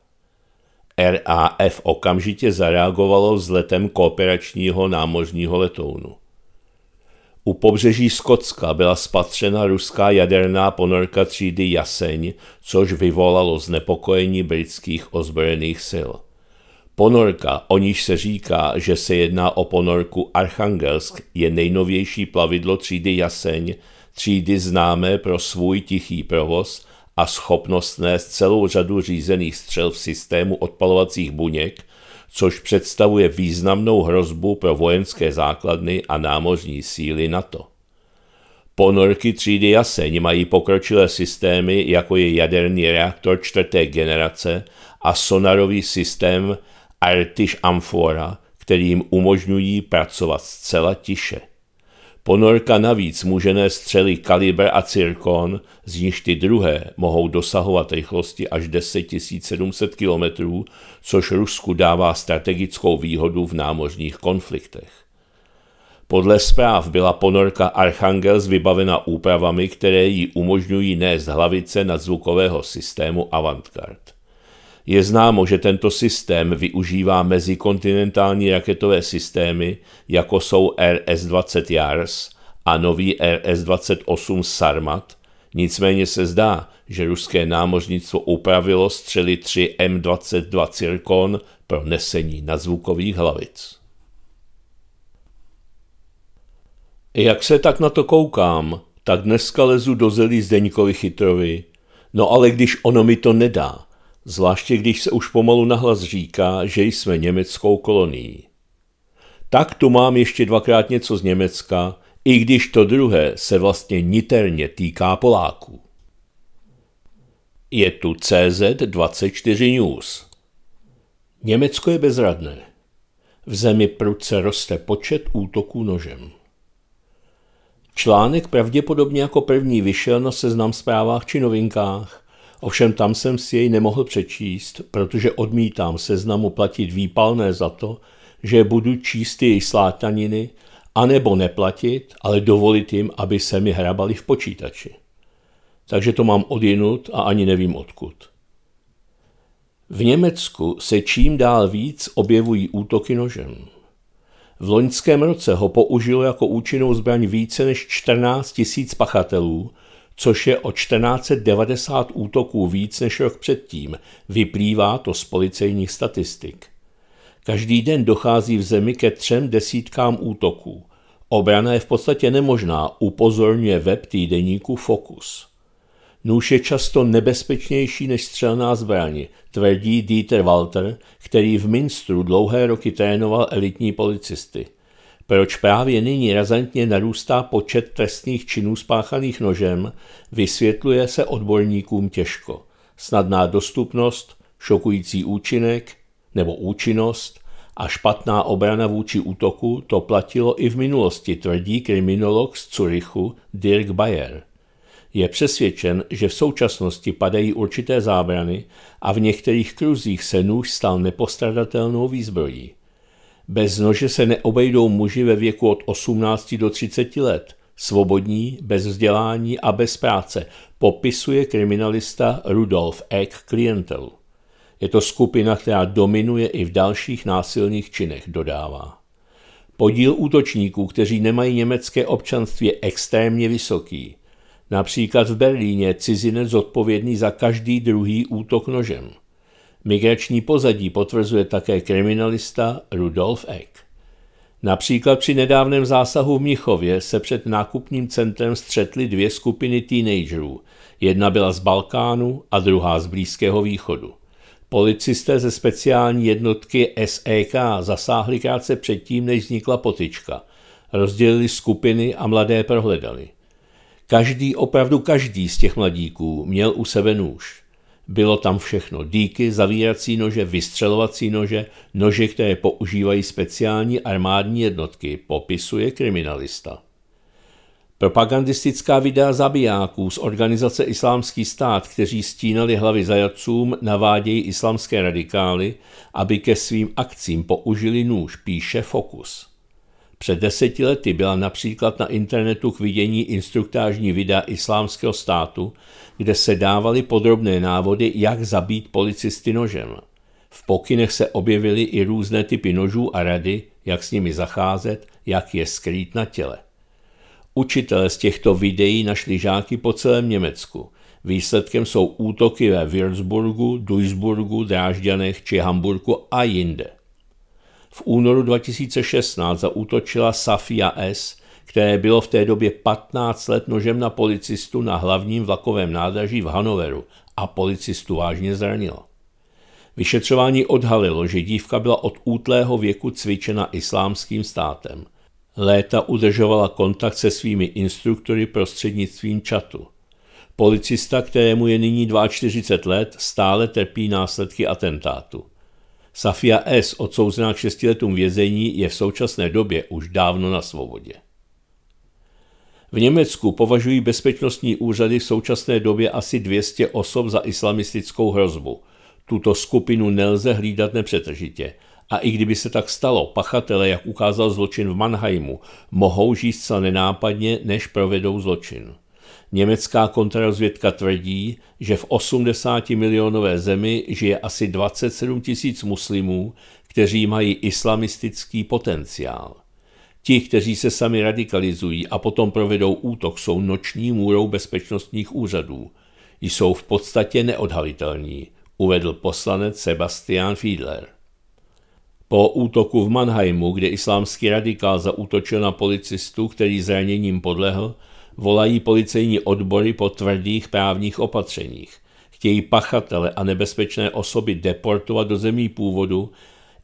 RAF okamžitě zareagovalo vzletem kooperačního námořního letounu. U pobřeží Skotska byla spatřena ruská jaderná ponorka třídy Jaseň, což vyvolalo znepokojení britských ozbrojených sil. Ponorka, o níž se říká, že se jedná o ponorku Archangelsk, je nejnovější plavidlo třídy Jaseň, třídy známé pro svůj tichý provoz a schopnost nést celou řadu řízených střel v systému odpalovacích buněk, což představuje významnou hrozbu pro vojenské základny a námořní síly NATO. Ponorky třídy Jaseň mají pokročilé systémy, jako je jaderný reaktor čtvrté generace a sonarový systém Artish Amphora, který jim umožňují pracovat zcela tiše. Ponorka navíc může nést střely kaliber a cirkon, z nichž ty druhé mohou dosahovat rychlosti až 10 700 km, což Rusku dává strategickou výhodu v námořních konfliktech. Podle zpráv byla ponorka Archangels vybavena úpravami, které jí umožňují nést hlavice nadzvukového systému Avantgard. Je známo, že tento systém využívá mezikontinentální raketové systémy, jako jsou RS-20 Jars a nový RS-28 Sarmat, nicméně se zdá, že ruské námořnictvo upravilo střely 3 M-22 Cirkon pro nesení nadzvukových hlavic. Jak se tak na to koukám, tak dneska lezu do zelí Zdeňkovi chytrovi. No ale když ono mi to nedá, Zvláště když se už pomalu nahlas říká, že jsme německou kolonií. Tak tu mám ještě dvakrát něco z Německa, i když to druhé se vlastně niterně týká Poláků. Je tu CZ24 News. Německo je bezradné. V zemi pruce roste počet útoků nožem. Článek pravděpodobně jako první vyšel na seznam zprávách či novinkách Ovšem tam jsem si jej nemohl přečíst, protože odmítám seznamu platit výpalné za to, že budu číst jejich slátaniny, anebo neplatit, ale dovolit jim, aby se mi hrabali v počítači. Takže to mám odinut a ani nevím odkud. V Německu se čím dál víc objevují útoky nožem. V loňském roce ho použilo jako účinnou zbraň více než 14 000 pachatelů, což je o 1490 útoků víc než rok předtím, vyplývá to z policejních statistik. Každý den dochází v zemi ke třem desítkám útoků. Obrana je v podstatě nemožná, upozorňuje web týdeníku Focus. Nůž je často nebezpečnější než střelná zbraně, tvrdí Dieter Walter, který v Minstru dlouhé roky trénoval elitní policisty proč právě nyní razantně narůstá počet trestných činů spáchaných nožem, vysvětluje se odborníkům těžko. Snadná dostupnost, šokující účinek nebo účinnost a špatná obrana vůči útoku to platilo i v minulosti, tvrdí kriminolog z Curychu Dirk Bayer. Je přesvědčen, že v současnosti padají určité zábrany a v některých kruzích se nůž stal nepostradatelnou výzbrojí. Bez nože se neobejdou muži ve věku od 18 do 30 let. Svobodní, bez vzdělání a bez práce, popisuje kriminalista Rudolf Eck Klientel. Je to skupina, která dominuje i v dalších násilných činech, dodává. Podíl útočníků, kteří nemají německé občanství, je extrémně vysoký. Například v Berlíně cizinec zodpovědný za každý druhý útok nožem. Migrační pozadí potvrzuje také kriminalista Rudolf Eck. Například při nedávném zásahu v Mnichově se před nákupním centrem střetly dvě skupiny teenagerů. Jedna byla z Balkánu a druhá z Blízkého východu. Policisté ze speciální jednotky SEK zasáhli krátce předtím, než vznikla potička. Rozdělili skupiny a mladé prohledali. Každý, opravdu každý z těch mladíků měl u sebe nůž. Bylo tam všechno. Díky, zavírací nože, vystřelovací nože, nože, které používají speciální armádní jednotky, popisuje kriminalista. Propagandistická videa zabijáků z organizace Islámský stát, kteří stínali hlavy zajatcům, navádějí islamské radikály, aby ke svým akcím použili nůž, píše Fokus. Před deseti lety byla například na internetu k vidění instruktážní videa islámského státu, kde se dávaly podrobné návody, jak zabít policisty nožem. V pokynech se objevily i různé typy nožů a rady, jak s nimi zacházet, jak je skrýt na těle. Učitelé z těchto videí našli žáky po celém Německu. Výsledkem jsou útoky ve Würzburgu, Duisburgu, Drážďanech či Hamburgu a jinde. V únoru 2016 zaútočila Safia S., které bylo v té době 15 let nožem na policistu na hlavním vlakovém nádraží v Hanoveru a policistu vážně zranilo. Vyšetřování odhalilo, že dívka byla od útlého věku cvičena islámským státem. Léta udržovala kontakt se svými instruktory prostřednictvím čatu. Policista, kterému je nyní 42 let, stále trpí následky atentátu. Safia S., odsouzená k 6 letům vězení, je v současné době už dávno na svobodě. V Německu považují bezpečnostní úřady v současné době asi 200 osob za islamistickou hrozbu. Tuto skupinu nelze hlídat nepřetržitě. A i kdyby se tak stalo, pachatele, jak ukázal zločin v Mannheimu, mohou žít zcela nenápadně, než provedou zločin. Německá kontrarozvědka tvrdí, že v 80-milionové zemi žije asi 27 tisíc muslimů, kteří mají islamistický potenciál. Ti, kteří se sami radikalizují a potom provedou útok, jsou noční můrou bezpečnostních úřadů. Jsou v podstatě neodhalitelní, uvedl poslanec Sebastian Fiedler. Po útoku v Mannheimu, kde islámský radikál zaútočil na policistu, který zraněním podlehl, volají policejní odbory po tvrdých právních opatřeních. Chtějí pachatele a nebezpečné osoby deportovat do zemí původu,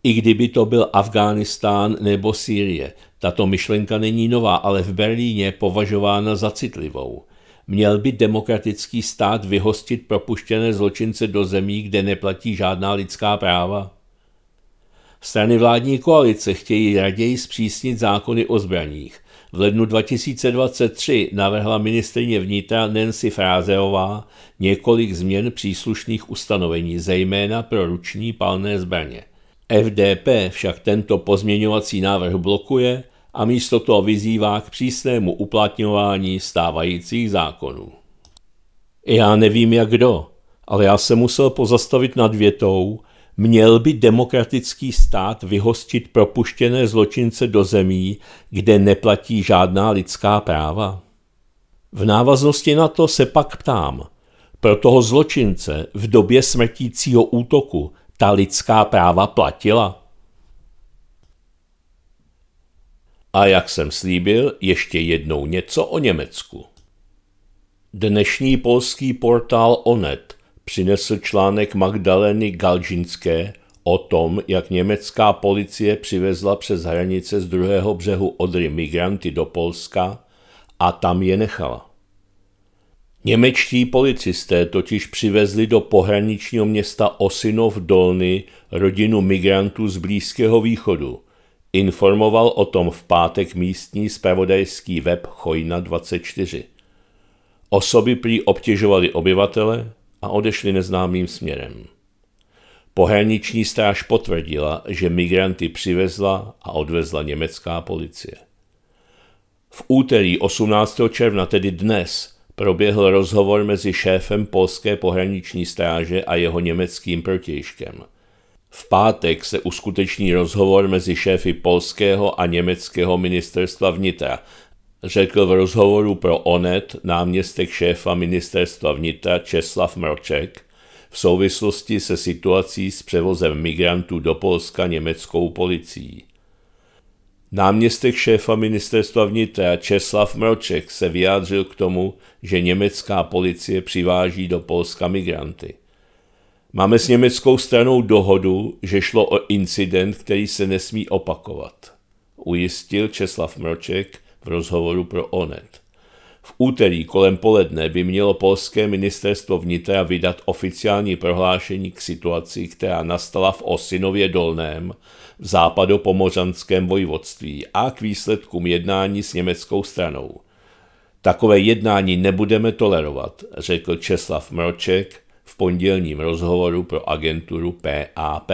i kdyby to byl Afghánistán nebo Sýrie, tato myšlenka není nová, ale v Berlíně považována za citlivou. Měl by demokratický stát vyhostit propuštěné zločince do zemí, kde neplatí žádná lidská práva? Strany vládní koalice chtějí raději zpřísnit zákony o zbraních. V lednu 2023 navrhla ministrině vnitra Nancy Frázeová několik změn příslušných ustanovení, zejména pro ruční palné zbraně – FDP však tento pozměňovací návrh blokuje a místo toho vyzývá k přísnému uplatňování stávajících zákonů. Já nevím jak kdo, ale já se musel pozastavit nad větou, měl by demokratický stát vyhostit propuštěné zločince do zemí, kde neplatí žádná lidská práva. V návaznosti na to se pak ptám, pro toho zločince v době smrtícího útoku ta lidská práva platila. A jak jsem slíbil, ještě jednou něco o Německu. Dnešní polský portál Onet přinesl článek Magdaleny Galžinské o tom, jak německá policie přivezla přes hranice z druhého břehu Odry migranty do Polska a tam je nechala. Němečtí policisté totiž přivezli do pohraničního města Osinov Dolny rodinu migrantů z Blízkého východu. Informoval o tom v pátek místní spravodajský web Chojna 24. Osoby prý obtěžovali obyvatele a odešly neznámým směrem. Pohraniční stráž potvrdila, že migranty přivezla a odvezla německá policie. V úterý 18. června, tedy dnes, proběhl rozhovor mezi šéfem polské pohraniční stráže a jeho německým protějškem. V pátek se uskuteční rozhovor mezi šéfy polského a německého ministerstva vnitra, řekl v rozhovoru pro ONET náměstek šéfa ministerstva vnitra Česlav Mroček v souvislosti se situací s převozem migrantů do Polska německou policií. Náměstek šéfa ministerstva vnitra Česlav Mroček se vyjádřil k tomu, že německá policie přiváží do Polska migranty. Máme s německou stranou dohodu, že šlo o incident, který se nesmí opakovat, ujistil Česlav Mroček v rozhovoru pro ONET. V úterý kolem poledne by mělo polské ministerstvo vnitra vydat oficiální prohlášení k situaci, která nastala v Osinově Dolném v západopomořanském vojvodství a k výsledkům jednání s německou stranou. Takové jednání nebudeme tolerovat, řekl Česlav Mroček v pondělním rozhovoru pro agenturu PAP.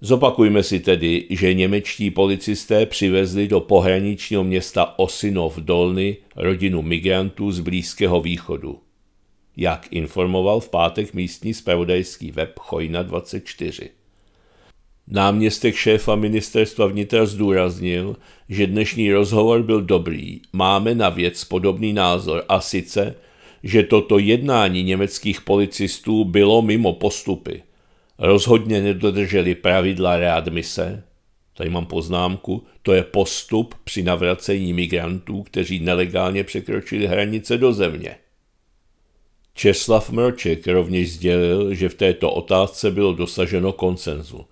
Zopakujme si tedy, že němečtí policisté přivezli do pohraničního města Osinov Dolny rodinu migrantů z Blízkého východu. Jak informoval v pátek místní spravodajský web Chojna 24. Náměstek šéfa ministerstva vnitra zdůraznil, že dnešní rozhovor byl dobrý, máme na věc podobný názor a sice, že toto jednání německých policistů bylo mimo postupy rozhodně nedodrželi pravidla readmise, tady mám poznámku, to je postup při navracení migrantů, kteří nelegálně překročili hranice do země. Česlav Mrček rovněž sdělil, že v této otázce bylo dosaženo konsenzu.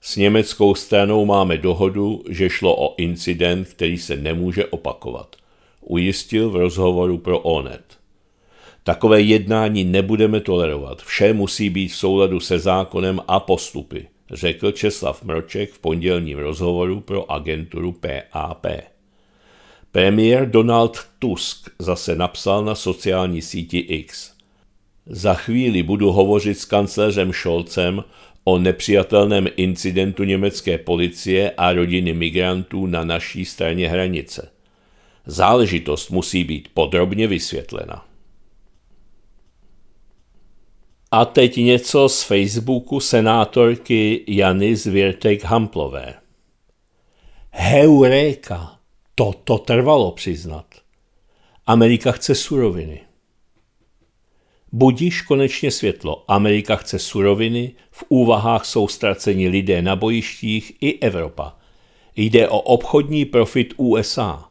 S německou stranou máme dohodu, že šlo o incident, který se nemůže opakovat, ujistil v rozhovoru pro ONET. Takové jednání nebudeme tolerovat. Vše musí být v souladu se zákonem a postupy, řekl Česlav Mroček v pondělním rozhovoru pro agenturu PAP. Premiér Donald Tusk zase napsal na sociální síti X. Za chvíli budu hovořit s kancléřem Scholzem o nepřijatelném incidentu německé policie a rodiny migrantů na naší straně hranice. Záležitost musí být podrobně vysvětlena. A teď něco z Facebooku senátorky Jany Zvěrtek-Hamplové. Heuréka! To, to trvalo přiznat. Amerika chce suroviny. Budíš konečně světlo. Amerika chce suroviny, v úvahách jsou ztraceni lidé na bojištích i Evropa. Jde o obchodní profit USA.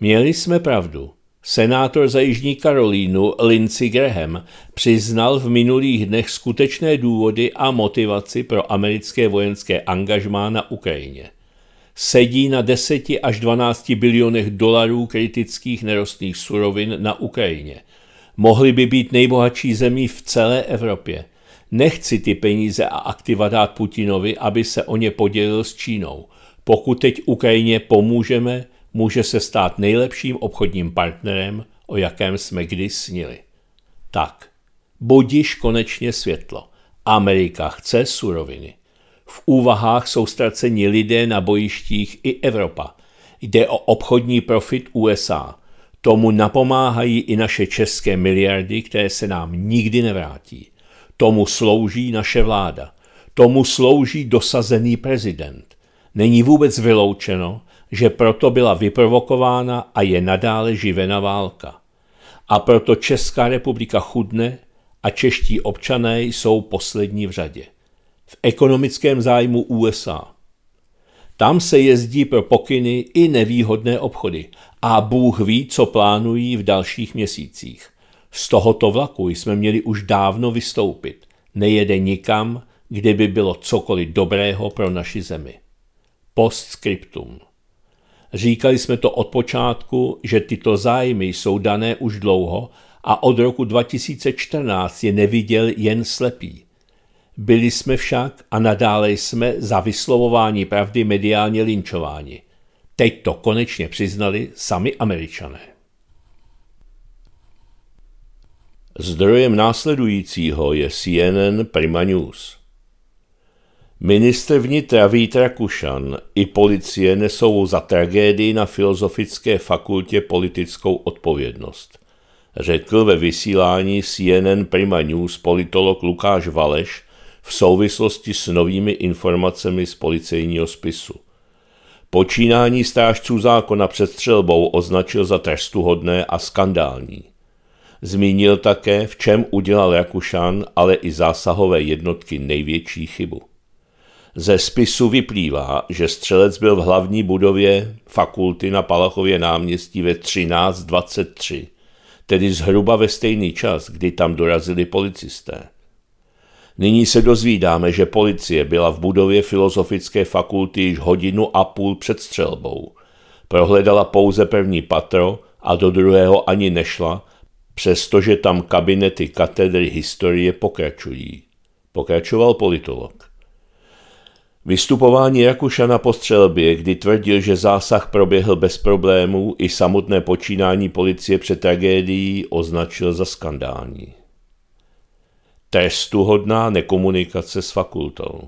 Měli jsme pravdu. Senátor za Jižní Karolínu Lindsey Graham přiznal v minulých dnech skutečné důvody a motivaci pro americké vojenské angažmá na Ukrajině. Sedí na 10 až 12 bilionech dolarů kritických nerostných surovin na Ukrajině. Mohli by být nejbohatší zemí v celé Evropě. Nechci ty peníze a aktiva dát Putinovi, aby se o ně podělil s Čínou. Pokud teď Ukrajině pomůžeme, může se stát nejlepším obchodním partnerem, o jakém jsme kdy snili. Tak, budiš konečně světlo. Amerika chce suroviny. V úvahách jsou ztraceni lidé na bojištích i Evropa. Jde o obchodní profit USA. Tomu napomáhají i naše české miliardy, které se nám nikdy nevrátí. Tomu slouží naše vláda. Tomu slouží dosazený prezident. Není vůbec vyloučeno, že proto byla vyprovokována a je nadále živena válka. A proto Česká republika chudne a čeští občané jsou poslední v řadě. V ekonomickém zájmu USA. Tam se jezdí pro pokyny i nevýhodné obchody a Bůh ví, co plánují v dalších měsících. Z tohoto vlaku jsme měli už dávno vystoupit. Nejede nikam, kde by bylo cokoliv dobrého pro naši zemi. Postscriptum. Říkali jsme to od počátku, že tyto zájmy jsou dané už dlouho a od roku 2014 je neviděl jen slepý. Byli jsme však a nadále jsme za vyslovování pravdy mediálně linčováni. Teď to konečně přiznali sami američané. Zdrojem následujícího je CNN Prima News. Ministr vnitra Vít Rakušan i policie nesou za tragédii na Filozofické fakultě politickou odpovědnost. Řekl ve vysílání CNN Prima News politolog Lukáš Valeš v souvislosti s novými informacemi z policejního spisu. Počínání strážců zákona před střelbou označil za trestuhodné a skandální. Zmínil také, v čem udělal Rakušan, ale i zásahové jednotky největší chybu. Ze spisu vyplývá, že střelec byl v hlavní budově fakulty na Palachově náměstí ve 13.23, tedy zhruba ve stejný čas, kdy tam dorazili policisté. Nyní se dozvídáme, že policie byla v budově Filozofické fakulty již hodinu a půl před střelbou. Prohledala pouze první patro a do druhého ani nešla, přestože tam kabinety katedry historie pokračují. Pokračoval politolog. Vystupování Rakušana po střelbě, kdy tvrdil, že zásah proběhl bez problémů, i samotné počínání policie před tragédií označil za skandální. Trestuhodná nekomunikace s fakultou.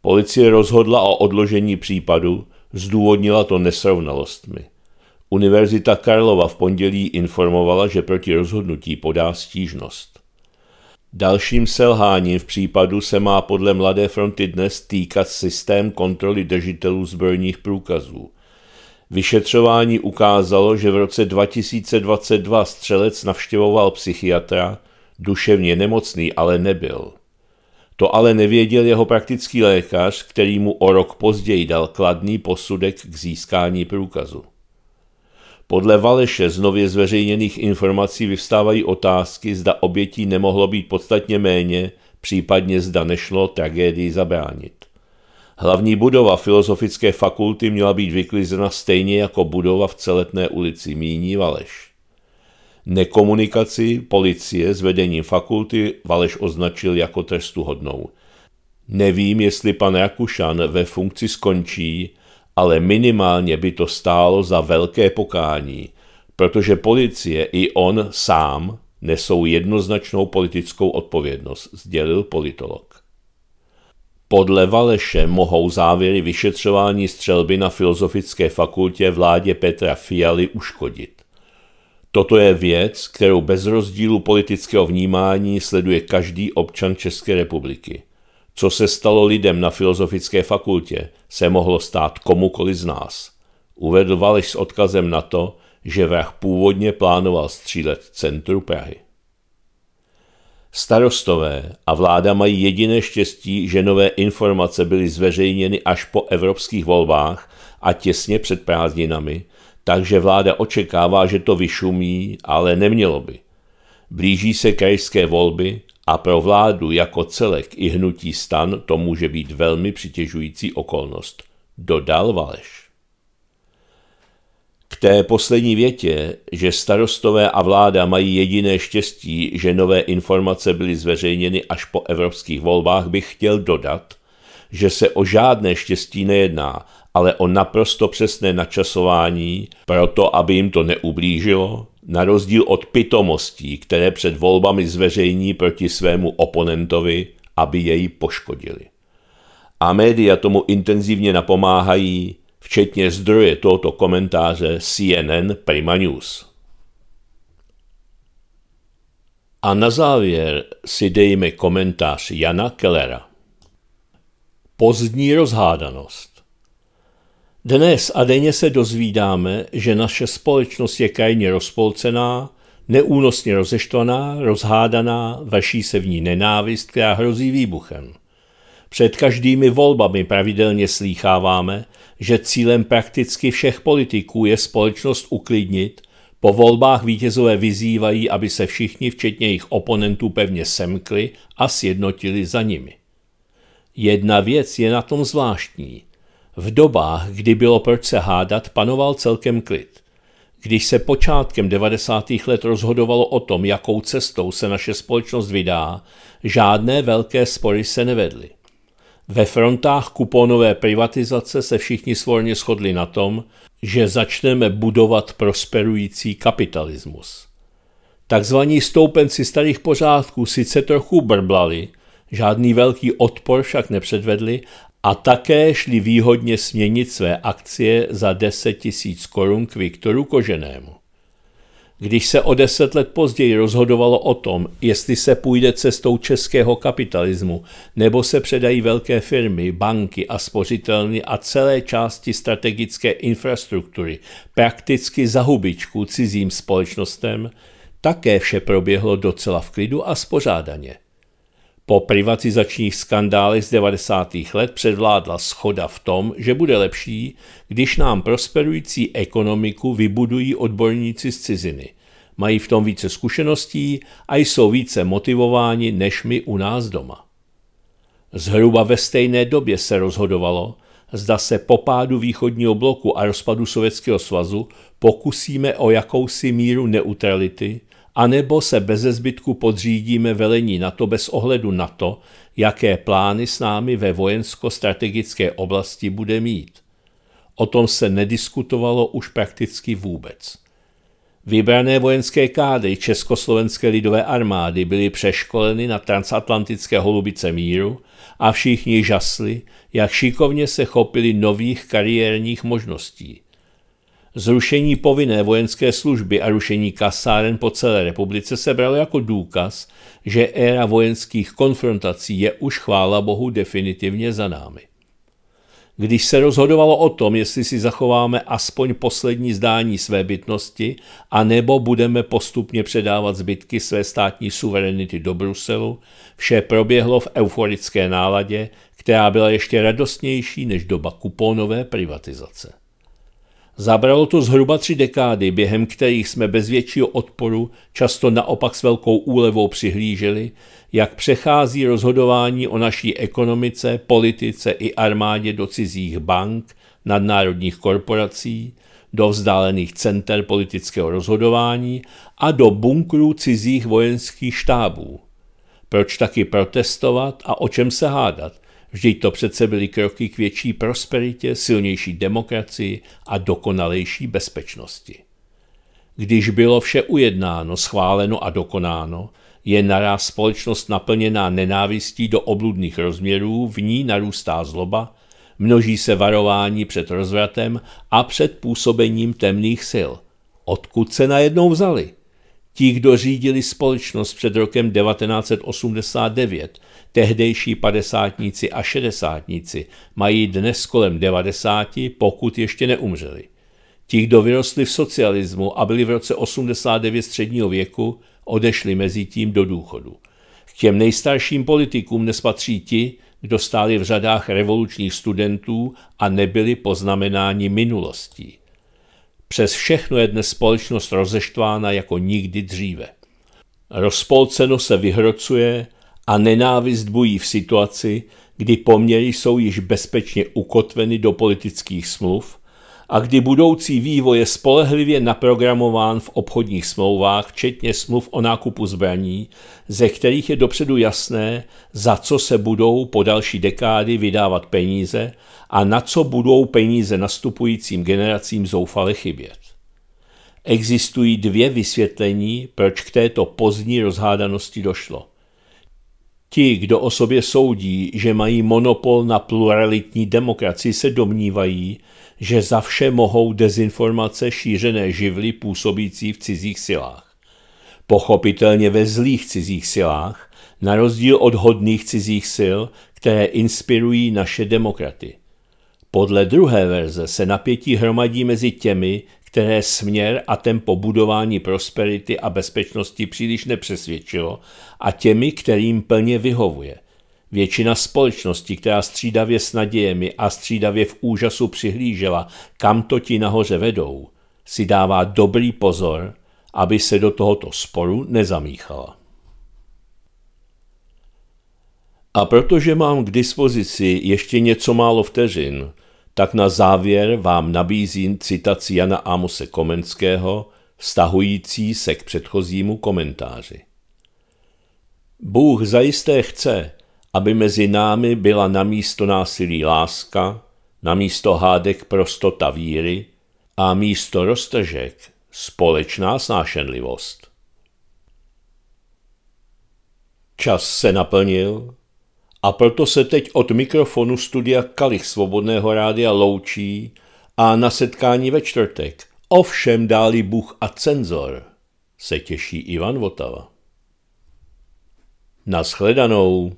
Policie rozhodla o odložení případu, zdůvodnila to nesrovnalostmi. Univerzita Karlova v pondělí informovala, že proti rozhodnutí podá stížnost. Dalším selháním v případu se má podle Mladé fronty dnes týkat systém kontroly držitelů zbrojních průkazů. Vyšetřování ukázalo, že v roce 2022 střelec navštěvoval psychiatra, duševně nemocný ale nebyl. To ale nevěděl jeho praktický lékař, který mu o rok později dal kladný posudek k získání průkazu. Podle Valeše z nově zveřejněných informací vyvstávají otázky, zda obětí nemohlo být podstatně méně, případně zda nešlo tragédii zabránit. Hlavní budova Filozofické fakulty měla být vyklizena stejně jako budova v celetné ulici Míní Valeš. Nekomunikaci policie s vedením fakulty Valeš označil jako trestuhodnou. Nevím, jestli pan Rakušan ve funkci skončí, ale minimálně by to stálo za velké pokání, protože policie i on sám nesou jednoznačnou politickou odpovědnost, sdělil politolog. Podle Valeše mohou závěry vyšetřování střelby na Filozofické fakultě vládě Petra Fialy uškodit. Toto je věc, kterou bez rozdílu politického vnímání sleduje každý občan České republiky. Co se stalo lidem na filozofické fakultě, se mohlo stát komukoli z nás. Uvedl Valeš s odkazem na to, že vrah původně plánoval střílet centru Prahy. Starostové a vláda mají jediné štěstí, že nové informace byly zveřejněny až po evropských volbách a těsně před prázdninami, takže vláda očekává, že to vyšumí, ale nemělo by. Blíží se krajské volby a pro vládu jako celek i hnutí stan to může být velmi přitěžující okolnost, dodal Valeš. K té poslední větě, že starostové a vláda mají jediné štěstí, že nové informace byly zveřejněny až po evropských volbách, bych chtěl dodat, že se o žádné štěstí nejedná, ale o naprosto přesné načasování, proto aby jim to neublížilo, na rozdíl od pitomostí, které před volbami zveřejní proti svému oponentovi, aby jej poškodili. A média tomu intenzivně napomáhají, včetně zdroje tohoto komentáře CNN Prima News. A na závěr si dejme komentář Jana Kellera. Pozdní rozhádanost. Dnes a denně se dozvídáme, že naše společnost je krajně rozpolcená, neúnosně rozeštvaná, rozhádaná, vaší se v ní nenávist, která hrozí výbuchem. Před každými volbami pravidelně slýcháváme, že cílem prakticky všech politiků je společnost uklidnit, po volbách vítězové vyzývají, aby se všichni, včetně jejich oponentů, pevně semkli a sjednotili za nimi. Jedna věc je na tom zvláštní – v dobách, kdy bylo proč se hádat, panoval celkem klid. Když se počátkem 90. let rozhodovalo o tom, jakou cestou se naše společnost vydá, žádné velké spory se nevedly. Ve frontách kuponové privatizace se všichni svorně shodli na tom, že začneme budovat prosperující kapitalismus. Takzvaní stoupenci starých pořádků sice trochu brblali, žádný velký odpor však nepředvedli a také šli výhodně směnit své akcie za 10 tisíc korun k Viktoru Koženému. Když se o deset let později rozhodovalo o tom, jestli se půjde cestou českého kapitalismu, nebo se předají velké firmy, banky a spořitelny a celé části strategické infrastruktury prakticky za hubičku cizím společnostem, také vše proběhlo docela v klidu a spořádaně. Po privatizačních skandálech z 90. let předvládla schoda v tom, že bude lepší, když nám prosperující ekonomiku vybudují odborníci z ciziny. Mají v tom více zkušeností a jsou více motivováni než my u nás doma. Zhruba ve stejné době se rozhodovalo, zda se po pádu východního bloku a rozpadu Sovětského svazu pokusíme o jakousi míru neutrality – anebo se beze zbytku podřídíme velení NATO bez ohledu na to, jaké plány s námi ve vojensko-strategické oblasti bude mít. O tom se nediskutovalo už prakticky vůbec. Vybrané vojenské kádry Československé lidové armády byly přeškoleny na transatlantické holubice míru a všichni žasli, jak šikovně se chopili nových kariérních možností. Zrušení povinné vojenské služby a rušení kasáren po celé republice se bralo jako důkaz, že éra vojenských konfrontací je už chvála Bohu definitivně za námi. Když se rozhodovalo o tom, jestli si zachováme aspoň poslední zdání své bytnosti, anebo budeme postupně předávat zbytky své státní suverenity do Bruselu, vše proběhlo v euforické náladě, která byla ještě radostnější než doba kuponové privatizace. Zabralo to zhruba tři dekády, během kterých jsme bez většího odporu, často naopak s velkou úlevou přihlíželi, jak přechází rozhodování o naší ekonomice, politice i armádě do cizích bank, nadnárodních korporací, do vzdálených center politického rozhodování a do bunkrů cizích vojenských štábů. Proč taky protestovat a o čem se hádat? Vždyť to přece byly kroky k větší prosperitě, silnější demokracii a dokonalejší bezpečnosti. Když bylo vše ujednáno, schváleno a dokonáno, je naraz společnost naplněná nenávistí do obludných rozměrů, v ní narůstá zloba, množí se varování před rozvratem a před působením temných sil. Odkud se najednou vzali? Ti, kdo řídili společnost před rokem 1989, tehdejší padesátníci a šedesátníci mají dnes kolem devadesáti, pokud ještě neumřeli. Ti, kdo vyrostli v socialismu a byli v roce 89 středního věku, odešli mezi tím do důchodu. K těm nejstarším politikům nespatří ti, kdo stáli v řadách revolučních studentů a nebyli poznamenáni minulostí. Přes všechno je dnes společnost rozeštvána jako nikdy dříve. Rozpolceno se vyhrocuje, a nenávist bují v situaci, kdy poměry jsou již bezpečně ukotveny do politických smluv a kdy budoucí vývoj je spolehlivě naprogramován v obchodních smlouvách, včetně smluv o nákupu zbraní, ze kterých je dopředu jasné, za co se budou po další dekády vydávat peníze a na co budou peníze nastupujícím generacím zoufale chybět. Existují dvě vysvětlení, proč k této pozdní rozhádanosti došlo. Ti, kdo o sobě soudí, že mají monopol na pluralitní demokracii, se domnívají, že za vše mohou dezinformace šířené živly působící v cizích silách. Pochopitelně ve zlých cizích silách, na rozdíl od hodných cizích sil, které inspirují naše demokraty. Podle druhé verze se napětí hromadí mezi těmi, které směr a tempo budování prosperity a bezpečnosti příliš nepřesvědčilo, a těmi, kterým plně vyhovuje. Většina společnosti, která střídavě s nadějemi a střídavě v úžasu přihlížela, kam to ti nahoře vedou, si dává dobrý pozor, aby se do tohoto sporu nezamíchala. A protože mám k dispozici ještě něco málo vteřin, tak na závěr vám nabízím citaci Jana Amose Komenského, vztahující se k předchozímu komentáři. Bůh zajisté chce, aby mezi námi byla na místo násilí láska, na místo hádek prostota víry a místo roztržek společná snášenlivost. Čas se naplnil, a proto se teď od mikrofonu studia Kalich Svobodného rádia loučí a na setkání ve čtvrtek, ovšem dáli Bůh a cenzor, se těší Ivan Votava. Naschledanou.